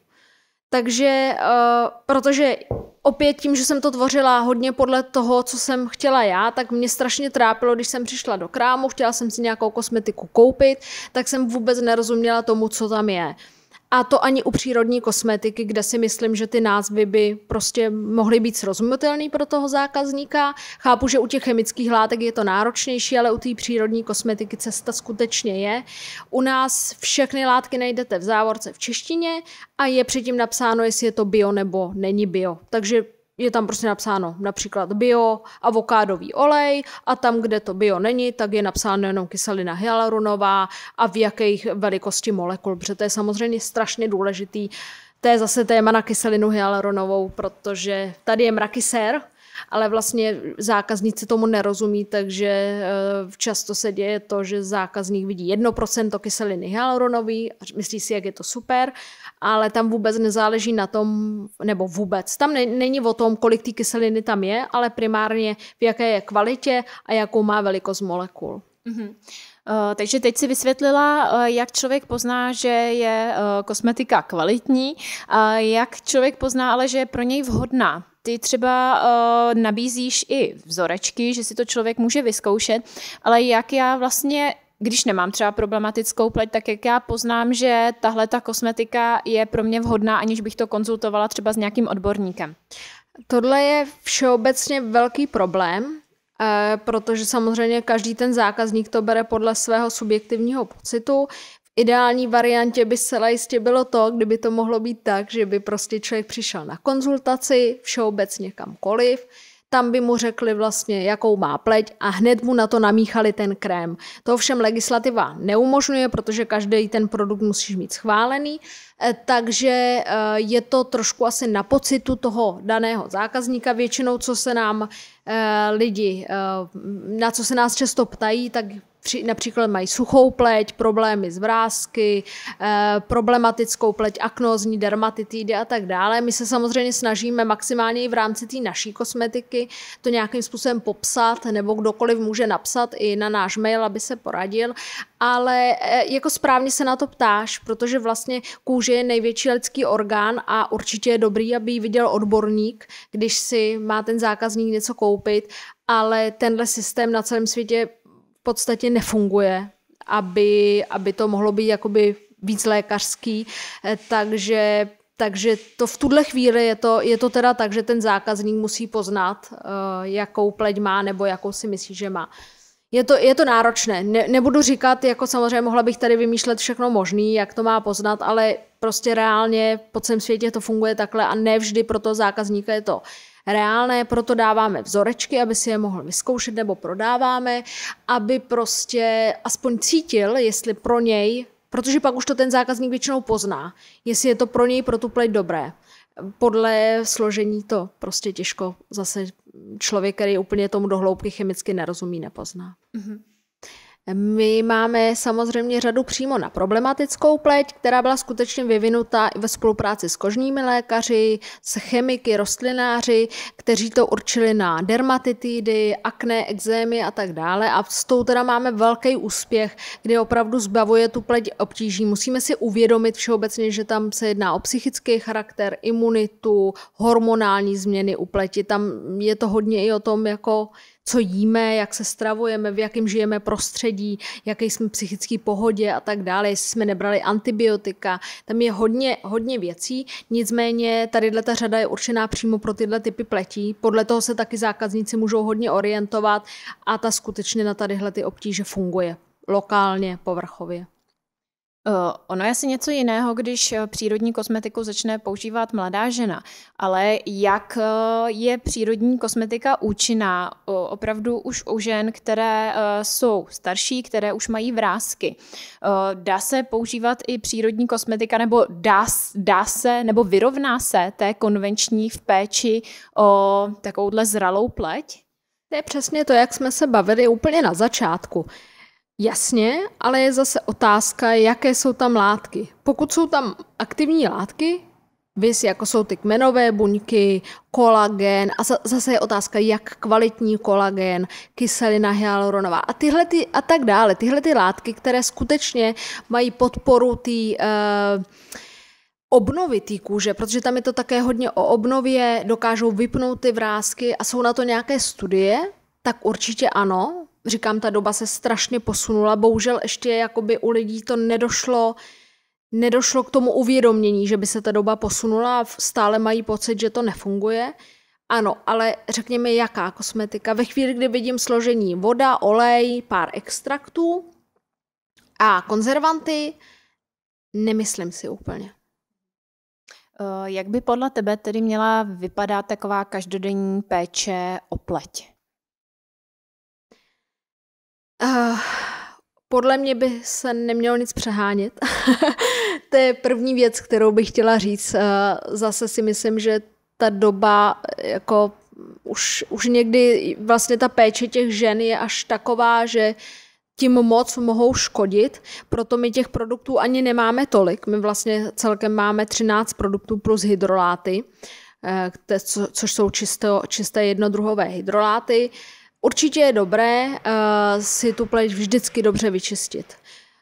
Takže, eh, protože opět tím, že jsem to tvořila hodně podle toho, co jsem chtěla já, tak mě strašně trápilo, když jsem přišla do krámu, chtěla jsem si nějakou kosmetiku koupit, tak jsem vůbec nerozuměla tomu, co tam je. A to ani u přírodní kosmetiky, kde si myslím, že ty názvy by prostě mohly být srozumitelné pro toho zákazníka. Chápu, že u těch chemických látek je to náročnější, ale u té přírodní kosmetiky cesta skutečně je. U nás všechny látky najdete v závorce v češtině a je předtím napsáno, jestli je to bio nebo není bio. Takže je tam prostě napsáno například bio, avokádový olej a tam, kde to bio není, tak je napsáno jenom kyselina hyaluronová a v jakých velikosti molekul, protože to je samozřejmě strašně důležitý. To je zase téma na kyselinu hyaluronovou, protože tady je mraky sér, ale vlastně zákazníci tomu nerozumí, takže eh, často se děje to, že zákazník vidí 1% kyseliny hyaluronové, myslí si, jak je to super ale tam vůbec nezáleží na tom, nebo vůbec. Tam ne, není o tom, kolik ty kyseliny tam je, ale primárně v jaké je kvalitě a jakou má velikost molekul. Mm-hmm. Uh, takže teď si vysvětlila, uh, jak člověk pozná, že je uh, kosmetika kvalitní a jak člověk pozná, ale že je pro něj vhodná. Ty třeba uh, nabízíš i vzorečky, že si to člověk může vyzkoušet, ale jak já vlastně když nemám třeba problematickou pleť, tak jak já poznám, že tahle ta kosmetika je pro mě vhodná, aniž bych to konzultovala třeba s nějakým odborníkem. Tohle je všeobecně velký problém, eh, protože samozřejmě každý ten zákazník to bere podle svého subjektivního pocitu. V ideální variantě by zcela jistě bylo to, kdyby to mohlo být tak, že by prostě člověk přišel na konzultaci všeobecně kamkoliv, tam by mu řekli vlastně, jakou má pleť a hned mu na to namíchali ten krém. To ovšem legislativa neumožňuje, protože každý ten produkt musíš mít schválený, eh, takže eh, je to trošku asi na pocitu toho daného zákazníka. Většinou, co se nám eh, lidi, na co se nás často ptají, tak při, například mají suchou pleť, problémy s vrázky, e, problematickou pleť, aknózní dermatitidy a tak dále. My se samozřejmě snažíme maximálně i v rámci té naší kosmetiky to nějakým způsobem popsat, nebo kdokoliv může napsat i na náš mail, aby se poradil. Ale e, jako správně se na to ptáš, protože vlastně kůže je největší lidský orgán a určitě je dobrý, aby ji viděl odborník, když si má ten zákazník něco koupit, ale tenhle systém na celém světě podstatě nefunguje, aby, aby to mohlo být jakoby víc lékařský, eh, takže takže to v tuhle chvíli je to, je to teda tak, že ten zákazník musí poznat, eh, jakou pleť má nebo jakou si myslí, že má. Je to, je to náročné. Ne, nebudu říkat, jako samozřejmě mohla bych tady vymýšlet všechno možný, jak to má poznat, ale prostě reálně po celém světě to funguje takhle a nevždy pro toho zákazníka je to reálné, proto dáváme vzorečky, aby si je mohl vyzkoušet nebo prodáváme, aby prostě aspoň cítil, jestli pro něj, protože pak už to ten zákazník většinou pozná, jestli je to pro něj, pro tu pleť dobré. Podle složení to prostě těžko zase člověk, který úplně tomu dohloubky chemicky nerozumí, nepozná. Mm-hmm. My máme samozřejmě řadu přímo na problematickou pleť, která byla skutečně vyvinuta ve spolupráci s kožními lékaři, s chemiky, rostlináři, kteří to určili na dermatitidy, akné, exémy a tak dále. A s tou teda máme velký úspěch, kdy opravdu zbavuje tu pleť obtíží. Musíme si uvědomit všeobecně, že tam se jedná o psychický charakter, imunitu, hormonální změny u pleti. Tam je to hodně i o tom, jako co jíme, jak se stravujeme, v jakém žijeme prostředí, jaké jsme psychický pohodě a tak dále, jestli jsme nebrali antibiotika. Tam je hodně, hodně věcí, nicméně tady ta řada je určená přímo pro tyhle typy pletí. Podle toho se taky zákazníci můžou hodně orientovat a ta skutečně na tadyhle ty obtíže funguje lokálně, povrchově. Eh, ono je asi něco jiného, když eh, přírodní kosmetiku začne používat mladá žena, ale jak eh, je přírodní kosmetika účinná opravdu už u žen, které jsou starší, které už mají vrázky. Dá se používat i přírodní kosmetika, nebo dá, dá se, nebo vyrovná se té konvenční v péči o takovouhle zralou pleť? To je přesně to, jak jsme se bavili úplně na začátku. Jasně, ale je zase otázka, jaké jsou tam látky. Pokud jsou tam aktivní látky, Vys, jako jsou ty kmenové buňky, kolagen a zase je otázka, jak kvalitní kolagen, kyselina hyaluronová a tyhle ty, a tak dále. Tyhle ty látky, které skutečně mají podporu té eh, obnovy té kůže, protože tam je to také hodně o obnově, dokážou vypnout ty vrázky a jsou na to nějaké studie, tak určitě ano, říkám, ta doba se strašně posunula. Bohužel ještě jakoby u lidí to nedošlo, nedošlo k tomu uvědomění, že by se ta doba posunula a stále mají pocit, že to nefunguje. Ano, ale řekněme, jaká kosmetika. Ve chvíli, kdy vidím složení voda, olej, pár extraktů a konzervanty, nemyslím si úplně. Eh, jak by podle tebe tedy měla vypadat taková každodenní péče o pleť? Eh, podle mě by se nemělo nic přehánět. [laughs] to je první věc, kterou bych chtěla říct. Eh, zase si myslím, že ta doba eh, jako už, už někdy vlastně ta péče těch žen je až taková, že tím moc mohou škodit, proto my těch produktů ani nemáme tolik. My vlastně celkem máme 13 produktů plus hydroláty, což jsou čisto, čisté jednodruhové hydroláty. Určitě je dobré uh, si tu pleť vždycky dobře vyčistit.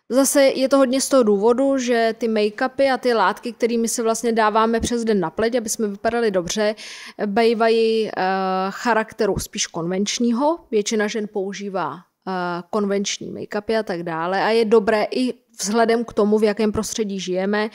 Zase je to hodně z toho důvodu, že ty make-upy a ty látky, kterými se vlastně dáváme přes den na pleť, aby jsme vypadali dobře, bývají uh, charakteru spíš konvenčního. Většina žen používá uh, konvenční make-upy a tak dále. A je dobré i vzhledem k tomu, v jakém prostředí žijeme,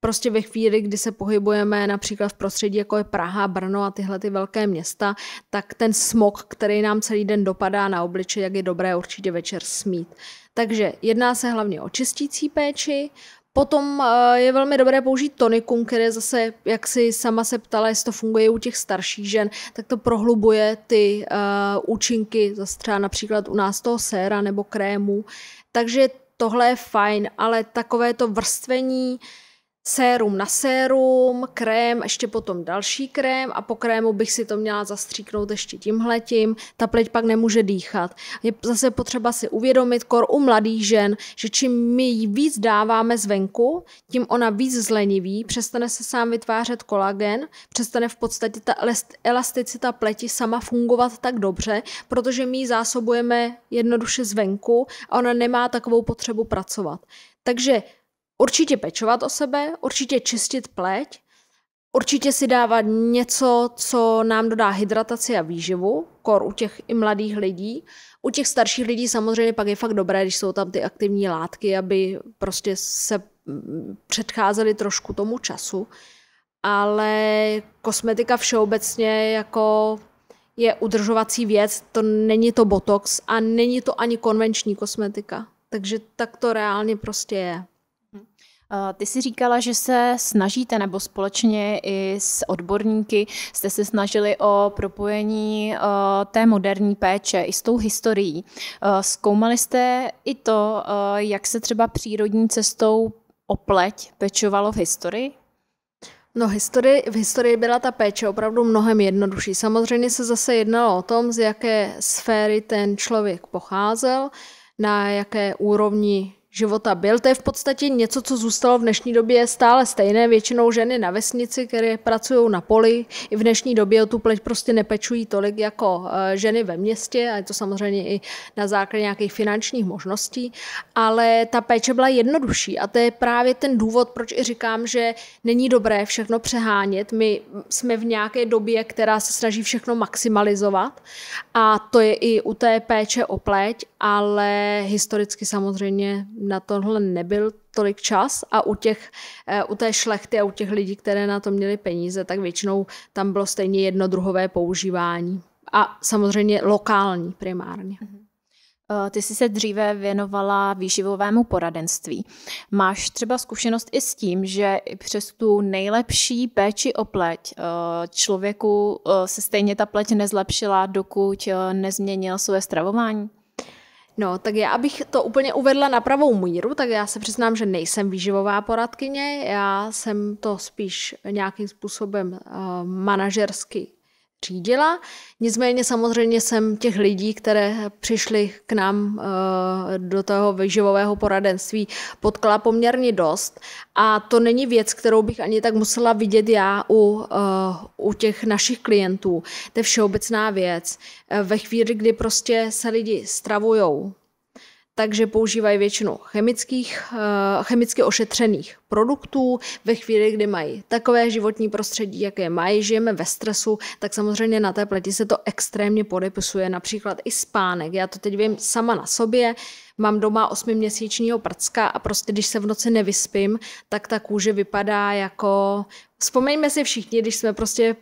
Prostě ve chvíli, kdy se pohybujeme například v prostředí, jako je Praha, Brno a tyhle ty velké města, tak ten smog, který nám celý den dopadá na obliče, jak je dobré určitě večer smít. Takže jedná se hlavně o čistící péči, Potom eh, je velmi dobré použít tonikum, které zase, jak si sama se ptala, jestli to funguje u těch starších žen, tak to prohlubuje ty uh, účinky, zase třeba například u nás toho séra nebo krému. Takže tohle je fajn, ale takové to vrstvení, uh, sérum na sérum, krém, ještě potom další krém a po krému bych si to měla zastříknout ještě tímhletím. Ta pleť pak nemůže dýchat. Je zase potřeba si uvědomit kor u mladých žen, že čím my jí víc dáváme zvenku, tím ona víc zleniví, přestane se sám vytvářet kolagen, přestane v podstatě ta elasticita pleti sama fungovat tak dobře, protože my ji zásobujeme jednoduše zvenku a ona nemá takovou potřebu pracovat. Takže určitě pečovat o sebe, určitě čistit pleť, určitě si dávat něco, co nám dodá hydrataci a výživu, kor u těch i mladých lidí. U těch starších lidí samozřejmě pak je fakt dobré, když jsou tam ty aktivní látky, aby prostě se mm, předcházeli trošku tomu času. Ale kosmetika všeobecně jako je udržovací věc, to není to botox a není to ani konvenční kosmetika. Takže tak to reálně prostě je. Eh, ty jsi říkala, že se snažíte, nebo společně i s odborníky jste se snažili o propojení eh, té moderní péče i s tou historií. Eh, zkoumali jste i to, jak se třeba přírodní cestou opleť pečovalo v historii? No, historii, v historii byla ta péče opravdu mnohem jednodušší. Samozřejmě se zase jednalo o tom, z jaké sféry ten člověk pocházel, na jaké úrovni života byl. To je v podstatě něco, co zůstalo v dnešní době stále stejné. Většinou ženy na vesnici, které pracují na poli, i v dnešní době o tu pleť prostě nepečují tolik jako eh, ženy ve městě a je to samozřejmě i na základě nějakých finančních možností, ale ta péče byla jednodušší a to je právě ten důvod, proč i říkám, že není dobré všechno přehánět. My jsme v nějaké době, která se snaží všechno maximalizovat a to je i u té péče o pleť, ale historicky samozřejmě na tohle nebyl tolik čas a u, těch, eh, u té šlechty a u těch lidí, které na to měli peníze, tak většinou tam bylo stejně jednodruhové používání. A samozřejmě lokální primárně. Mhm. Eh, ty jsi se dříve věnovala výživovému poradenství. Máš třeba zkušenost i s tím, že přes tu nejlepší péči o pleť eh, člověku se stejně ta pleť nezlepšila, dokud nezměnil své stravování? No, tak já, abych to úplně uvedla na pravou míru, tak já se přiznám, že nejsem výživová poradkyně, já jsem to spíš nějakým způsobem uh, manažersky řídila. Nicméně samozřejmě jsem těch lidí, které přišli k nám eh, do toho vyživového poradenství, potkala poměrně dost. A to není věc, kterou bych ani tak musela vidět já u, eh, u těch našich klientů. To je všeobecná věc. Eh, ve chvíli, kdy prostě se lidi stravujou takže používají většinu chemických, eh, chemicky ošetřených produktů. Ve chvíli, kdy mají takové životní prostředí, jaké mají, žijeme ve stresu, tak samozřejmě na té pleti se to extrémně podepisuje, například i spánek. Já to teď vím sama na sobě, mám doma osmiměsíčního prcka a prostě když se v noci nevyspím, tak ta kůže vypadá jako... Vzpomeňme si všichni, když jsme prostě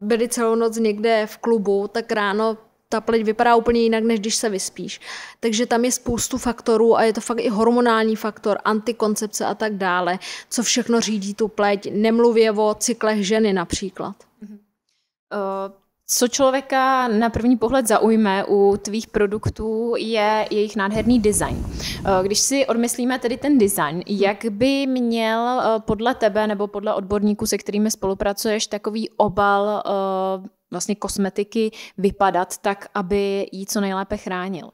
byli celou noc někde v klubu, tak ráno ta pleť vypadá úplně jinak, než když se vyspíš. Takže tam je spoustu faktorů a je to fakt i hormonální faktor, antikoncepce a tak dále, co všechno řídí tu pleť, nemluvě o cyklech ženy například. Mhm. Eh, co člověka na první pohled zaujme u tvých produktů je jejich nádherný design. Eh, když si odmyslíme tedy ten design, mhm. jak by měl eh, podle tebe nebo podle odborníků, se kterými spolupracuješ, takový obal vlastně kosmetiky vypadat tak, aby ji co nejlépe chránil.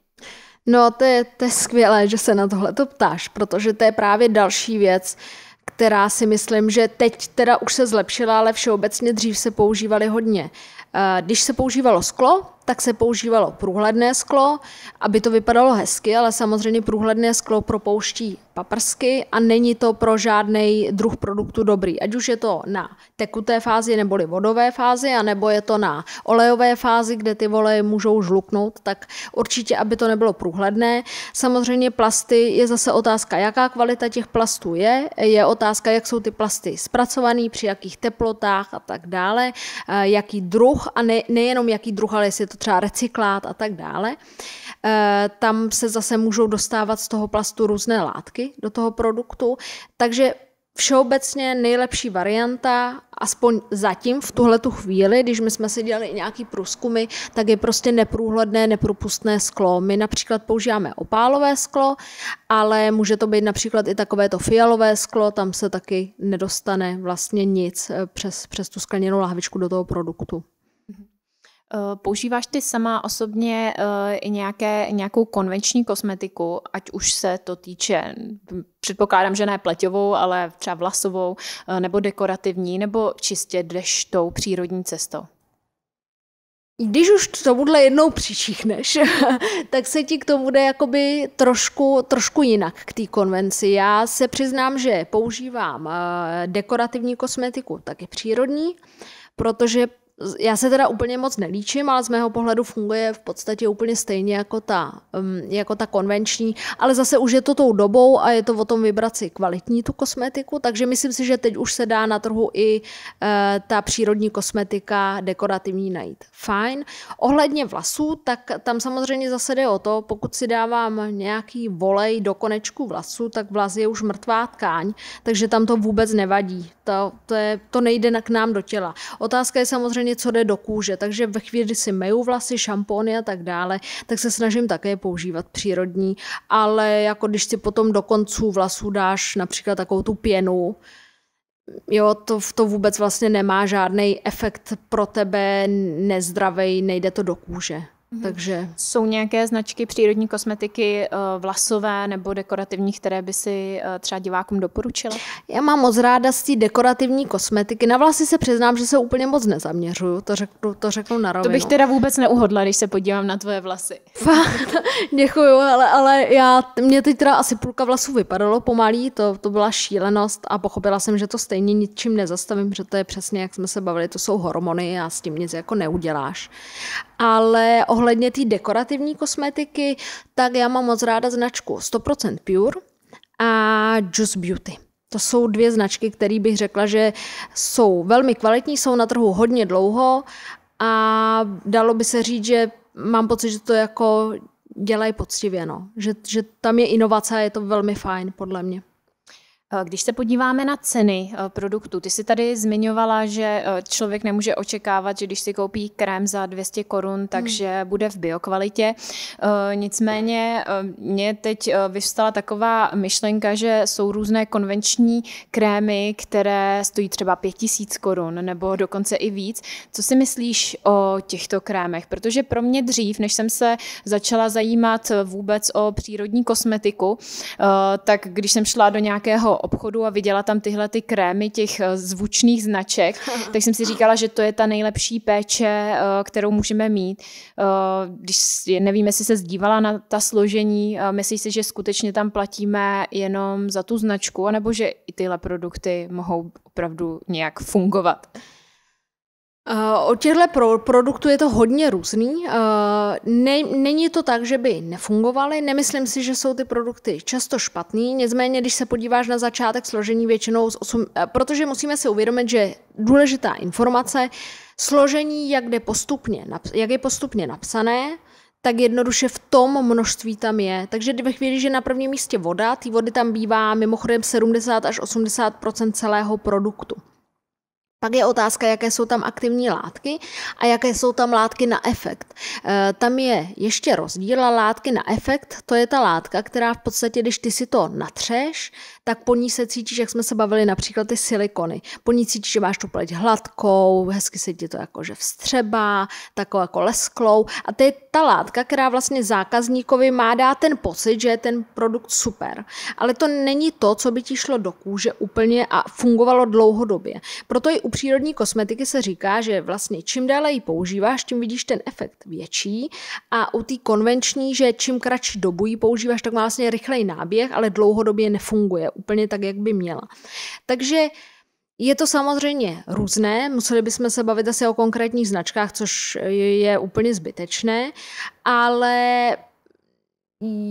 No to je, to je skvělé, že se na tohle to ptáš, protože to je právě další věc, která si myslím, že teď teda už se zlepšila, ale všeobecně dřív se používaly hodně. Eh, když se používalo sklo, tak se používalo průhledné sklo, aby to vypadalo hezky, ale samozřejmě průhledné sklo propouští paprsky a není to pro žádný druh produktu dobrý. Ať už je to na tekuté fázi neboli vodové fázi, anebo je to na olejové fázi, kde ty oleje můžou žluknout, tak určitě, aby to nebylo průhledné. Samozřejmě plasty je zase otázka, jaká kvalita těch plastů je, je otázka, jak jsou ty plasty zpracované, při jakých teplotách a tak dále, eh, jaký druh a ne, nejenom jaký druh, ale jestli je to třeba recyklát a tak dále. Eh, tam se zase můžou dostávat z toho plastu různé látky do toho produktu. Takže všeobecně nejlepší varianta, aspoň zatím v tuhle tu chvíli, když my jsme si dělali nějaký průzkumy, tak je prostě neprůhledné, nepropustné sklo. My například používáme opálové sklo, ale může to být například i takové to fialové sklo, tam se taky nedostane vlastně nic eh, přes, přes tu skleněnou lahvičku do toho produktu. Eh, používáš ty sama osobně eh, i nějaké, nějakou konvenční kosmetiku, ať už se to týče, předpokládám, že ne pleťovou, ale třeba vlasovou, eh, nebo dekorativní, nebo čistě jdeš tou přírodní cestou? Když už to bude jednou přičíchneš, [laughs] tak se ti k tomu bude jakoby trošku, trošku jinak k té konvenci. Já se přiznám, že používám dekorativní kosmetiku, taky přírodní, protože já se teda úplně moc nelíčím, ale z mého pohledu funguje v podstatě úplně stejně jako ta, mm, jako ta konvenční, ale zase už je to tou dobou a je to o tom vybrat si kvalitní tu kosmetiku, takže myslím si, že teď už se dá na trhu i eh, ta přírodní kosmetika dekorativní najít. Fajn. Ohledně vlasů, tak tam samozřejmě zase jde o to, pokud si dávám nějaký volej do konečku vlasů, tak vlas je už mrtvá tkáň, takže tam to vůbec nevadí. To, to, je, to nejde k nám do těla. Otázka je samozřejmě, něco co jde do kůže. Takže ve chvíli, kdy si meju vlasy, šampony a tak dále, tak se snažím také používat přírodní. Ale jako když si potom do konců vlasů dáš například takovou tu pěnu, Jo, to, to vůbec vlastně nemá žádný efekt pro tebe nezdravej, nejde to do kůže. Mhm. Takže... Jsou nějaké značky přírodní kosmetiky eh, vlasové nebo dekorativní, které by si eh, třeba divákům doporučila? Já mám moc ráda z té dekorativní kosmetiky. Na vlasy se přiznám, že se úplně moc nezaměřuju, to řeknu, to řeknu na rovinu. To bych teda vůbec neuhodla, když se podívám na tvoje vlasy. Fakt, [laughs] děkuju, ale, ale já, mě teď teda asi půlka vlasů vypadalo pomalý, to, to byla šílenost a pochopila jsem, že to stejně ničím nezastavím, že to je přesně, jak jsme se bavili, to jsou hormony a s tím nic jako neuděláš. Ale ohledně té dekorativní kosmetiky, tak já mám moc ráda značku 100% Pure a Juice Beauty. To jsou dvě značky, které bych řekla, že jsou velmi kvalitní, jsou na trhu hodně dlouho a dalo by se říct, že mám pocit, že to jako dělají poctivě, no. že, že tam je inovace a je to velmi fajn podle mě. Eh, když se podíváme na ceny eh, produktů, ty jsi tady zmiňovala, že eh, člověk nemůže očekávat, že když si koupí krém za 200 korun, hmm. takže hmm. bude v biokvalitě. Nicméně mě teď vyvstala taková myšlenka, že jsou různé konvenční krémy, které stojí třeba 5000 korun nebo dokonce i víc. Co si myslíš o těchto krémech? Protože pro mě dřív, než jsem se začala zajímat vůbec o přírodní kosmetiku, tak když jsem šla do nějakého obchodu a viděla tam tyhle ty krémy těch eh, zvučných značek, [laughs] tak jsem si říkala, že to je ta nejlepší péče, eh, kterou můžeme mít. Eh, když nevím, jestli se zdívala na ta složení, myslíš si, že skutečně tam platíme jenom za tu značku, anebo že i tyhle produkty mohou opravdu nějak fungovat? Uh, od těchto pro, produktů je to hodně různý. Uh, ne, není to tak, že by nefungovaly. Nemyslím si, že jsou ty produkty často špatný. Nicméně, když se podíváš na začátek složení většinou z 8, uh, eh, protože musíme si uvědomit, že důležitá informace, složení, jak, jde postupně, jak je postupně napsané, tak jednoduše v tom množství tam je. Takže ve chvíli, že na prvním místě voda, ty vody tam bývá mimochodem 70 až 80 celého produktu. Pak je otázka, jaké jsou tam aktivní látky a jaké jsou tam látky na efekt. Eh, tam je ještě rozdíl a látky na efekt, to je ta látka, která v podstatě, když ty si to natřeš, tak po ní se cítíš, jak jsme se bavili, například ty silikony. Po ní cítíš, že máš tu pleť hladkou, hezky se ti to jakože vstřebá, takovou jako lesklou a to je ta látka, která vlastně zákazníkovi má dát ten pocit, že je ten produkt super. Ale to není to, co by ti šlo do kůže úplně a fungovalo dlouhodobě. Proto i u přírodní kosmetiky se říká, že vlastně čím déle ji používáš, tím vidíš ten efekt větší a u té konvenční, že čím kratší dobu ji používáš, tak má vlastně rychlej náběh, ale dlouhodobě nefunguje úplně tak, jak by měla. Takže je to samozřejmě různé, museli bychom se bavit asi o konkrétních značkách, což je úplně zbytečné, ale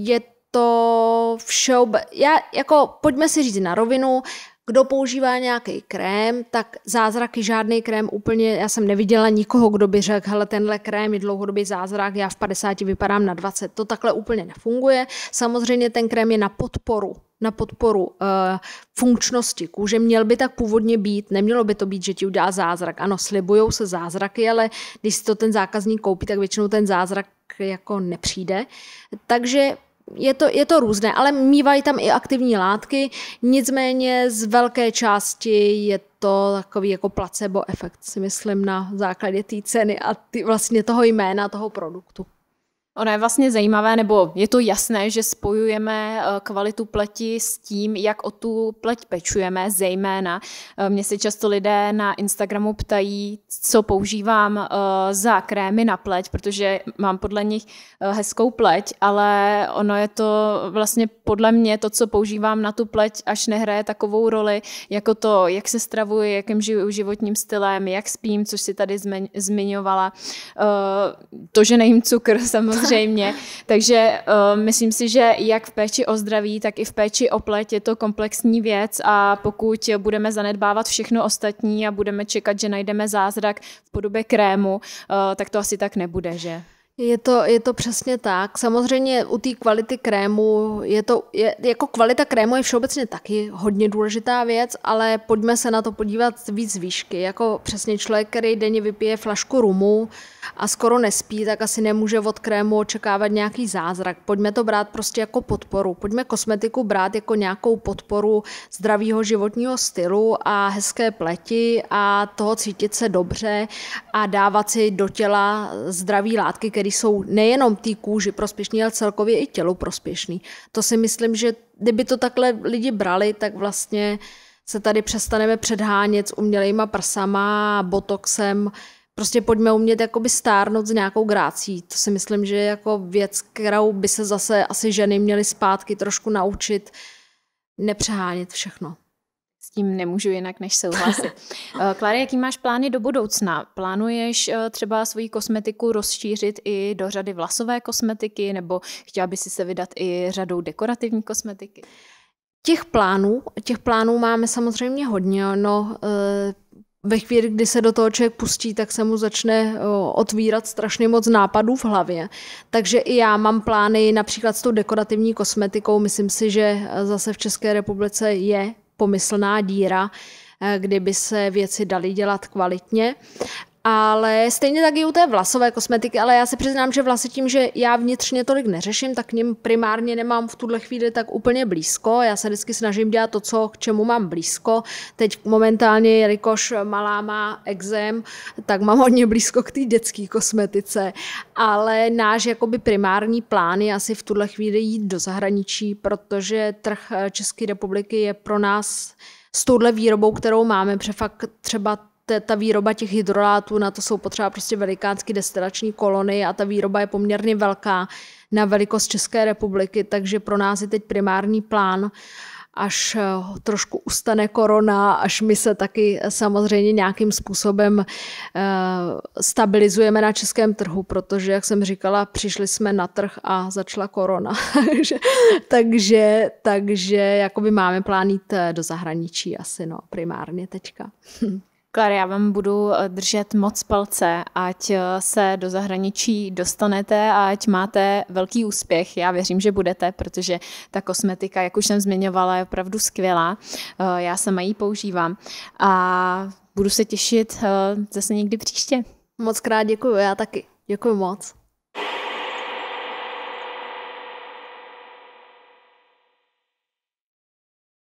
je to všeob... Já, jako, pojďme si říct na rovinu, kdo používá nějaký krém, tak zázraky žádný krém úplně, já jsem neviděla nikoho, kdo by řekl, hele, tenhle krém je dlouhodobý zázrak, já v 50 vypadám na 20. To takhle úplně nefunguje. Samozřejmě ten krém je na podporu na podporu uh, funkčnosti kůže. Měl by tak původně být, nemělo by to být, že ti udělá zázrak. Ano, slibujou se zázraky, ale když si to ten zákazník koupí, tak většinou ten zázrak jako nepřijde. Takže je to, je to různé, ale mývají tam i aktivní látky, nicméně z velké části je to takový jako placebo efekt, si myslím, na základě té ceny a ty, vlastně toho jména toho produktu. Ono je vlastně zajímavé, nebo je to jasné, že spojujeme eh, kvalitu pleti s tím, jak o tu pleť pečujeme, zejména. Eh, mně se často lidé na Instagramu ptají, co používám eh, za krémy na pleť, protože mám podle nich hezkou pleť, ale ono je to vlastně podle mě to, co používám na tu pleť, až nehraje takovou roli, jako to, jak se stravuji, jakým žiju životním stylem, jak spím, což si tady zmiňovala. To, že nejím cukr, [laughs] samozřejmě samozřejmě. Takže uh, myslím si, že jak v péči o zdraví, tak i v péči o pleť je to komplexní věc a pokud budeme zanedbávat všechno ostatní a budeme čekat, že najdeme zázrak v podobě krému, uh, tak to asi tak nebude, že? Je to, je to přesně tak. Samozřejmě u té kvality krému je to, je, jako kvalita krému je všeobecně taky hodně důležitá věc, ale pojďme se na to podívat víc z výšky. Jako přesně člověk, který denně vypije flašku rumu a skoro nespí, tak asi nemůže od krému očekávat nějaký zázrak. Pojďme to brát prostě jako podporu. Pojďme kosmetiku brát jako nějakou podporu zdravého životního stylu a hezké pleti a toho cítit se dobře a dávat si do těla zdraví látky, které které jsou nejenom té kůži prospěšný, ale celkově i tělu prospěšný. To si myslím, že kdyby to takhle lidi brali, tak vlastně se tady přestaneme předhánět s umělejma prsama, botoxem, prostě pojďme umět jakoby stárnout s nějakou grácí. To si myslím, že je jako věc, kterou by se zase asi ženy měly zpátky trošku naučit nepřehánět všechno s tím nemůžu jinak než souhlasit. [laughs] Eh, Klary, jaký máš plány do budoucna? Plánuješ eh, třeba svoji kosmetiku rozšířit i do řady vlasové kosmetiky nebo chtěla by si se vydat i řadou dekorativní kosmetiky? Těch plánů, těch plánů máme samozřejmě hodně. No, eh, ve chvíli, kdy se do toho člověk pustí, tak se mu začne otvírat strašně moc nápadů v hlavě. Takže i já mám plány například s tou dekorativní kosmetikou. Myslím si, že zase v České republice je pomyslná díra, eh, kdyby se věci daly dělat kvalitně. Ale stejně tak i u té vlasové kosmetiky, ale já se přiznám, že vlasy tím, že já vnitřně tolik neřeším, tak k ním primárně nemám v tuhle chvíli tak úplně blízko. Já se vždycky snažím dělat to, co, k čemu mám blízko. Teď momentálně, jelikož malá má exém, tak mám hodně blízko k té dětské kosmetice. Ale náš jakoby primární plán je asi v tuhle chvíli jít do zahraničí, protože trh eh, České republiky je pro nás s touhle výrobou, kterou máme, přefakt třeba ta výroba těch hydrolátů, na to jsou potřeba prostě velikánsky destilační kolony a ta výroba je poměrně velká na velikost České republiky, takže pro nás je teď primární plán, až eh, trošku ustane korona, až my se taky eh, samozřejmě nějakým způsobem eh, stabilizujeme na českém trhu, protože, jak jsem říkala, přišli jsme na trh a začala korona. [laughs] takže, takže jakoby máme plán jít do zahraničí asi no, primárně teďka. [laughs] Klar, já vám budu eh, držet moc palce, ať eh, se do zahraničí dostanete a ať máte velký úspěch. Já věřím, že budete, protože ta kosmetika, jak už jsem zmiňovala, je opravdu skvělá. Eh, já sama ji používám a budu se těšit zase někdy příště. Moc krát děkuji, já taky. Děkuji moc.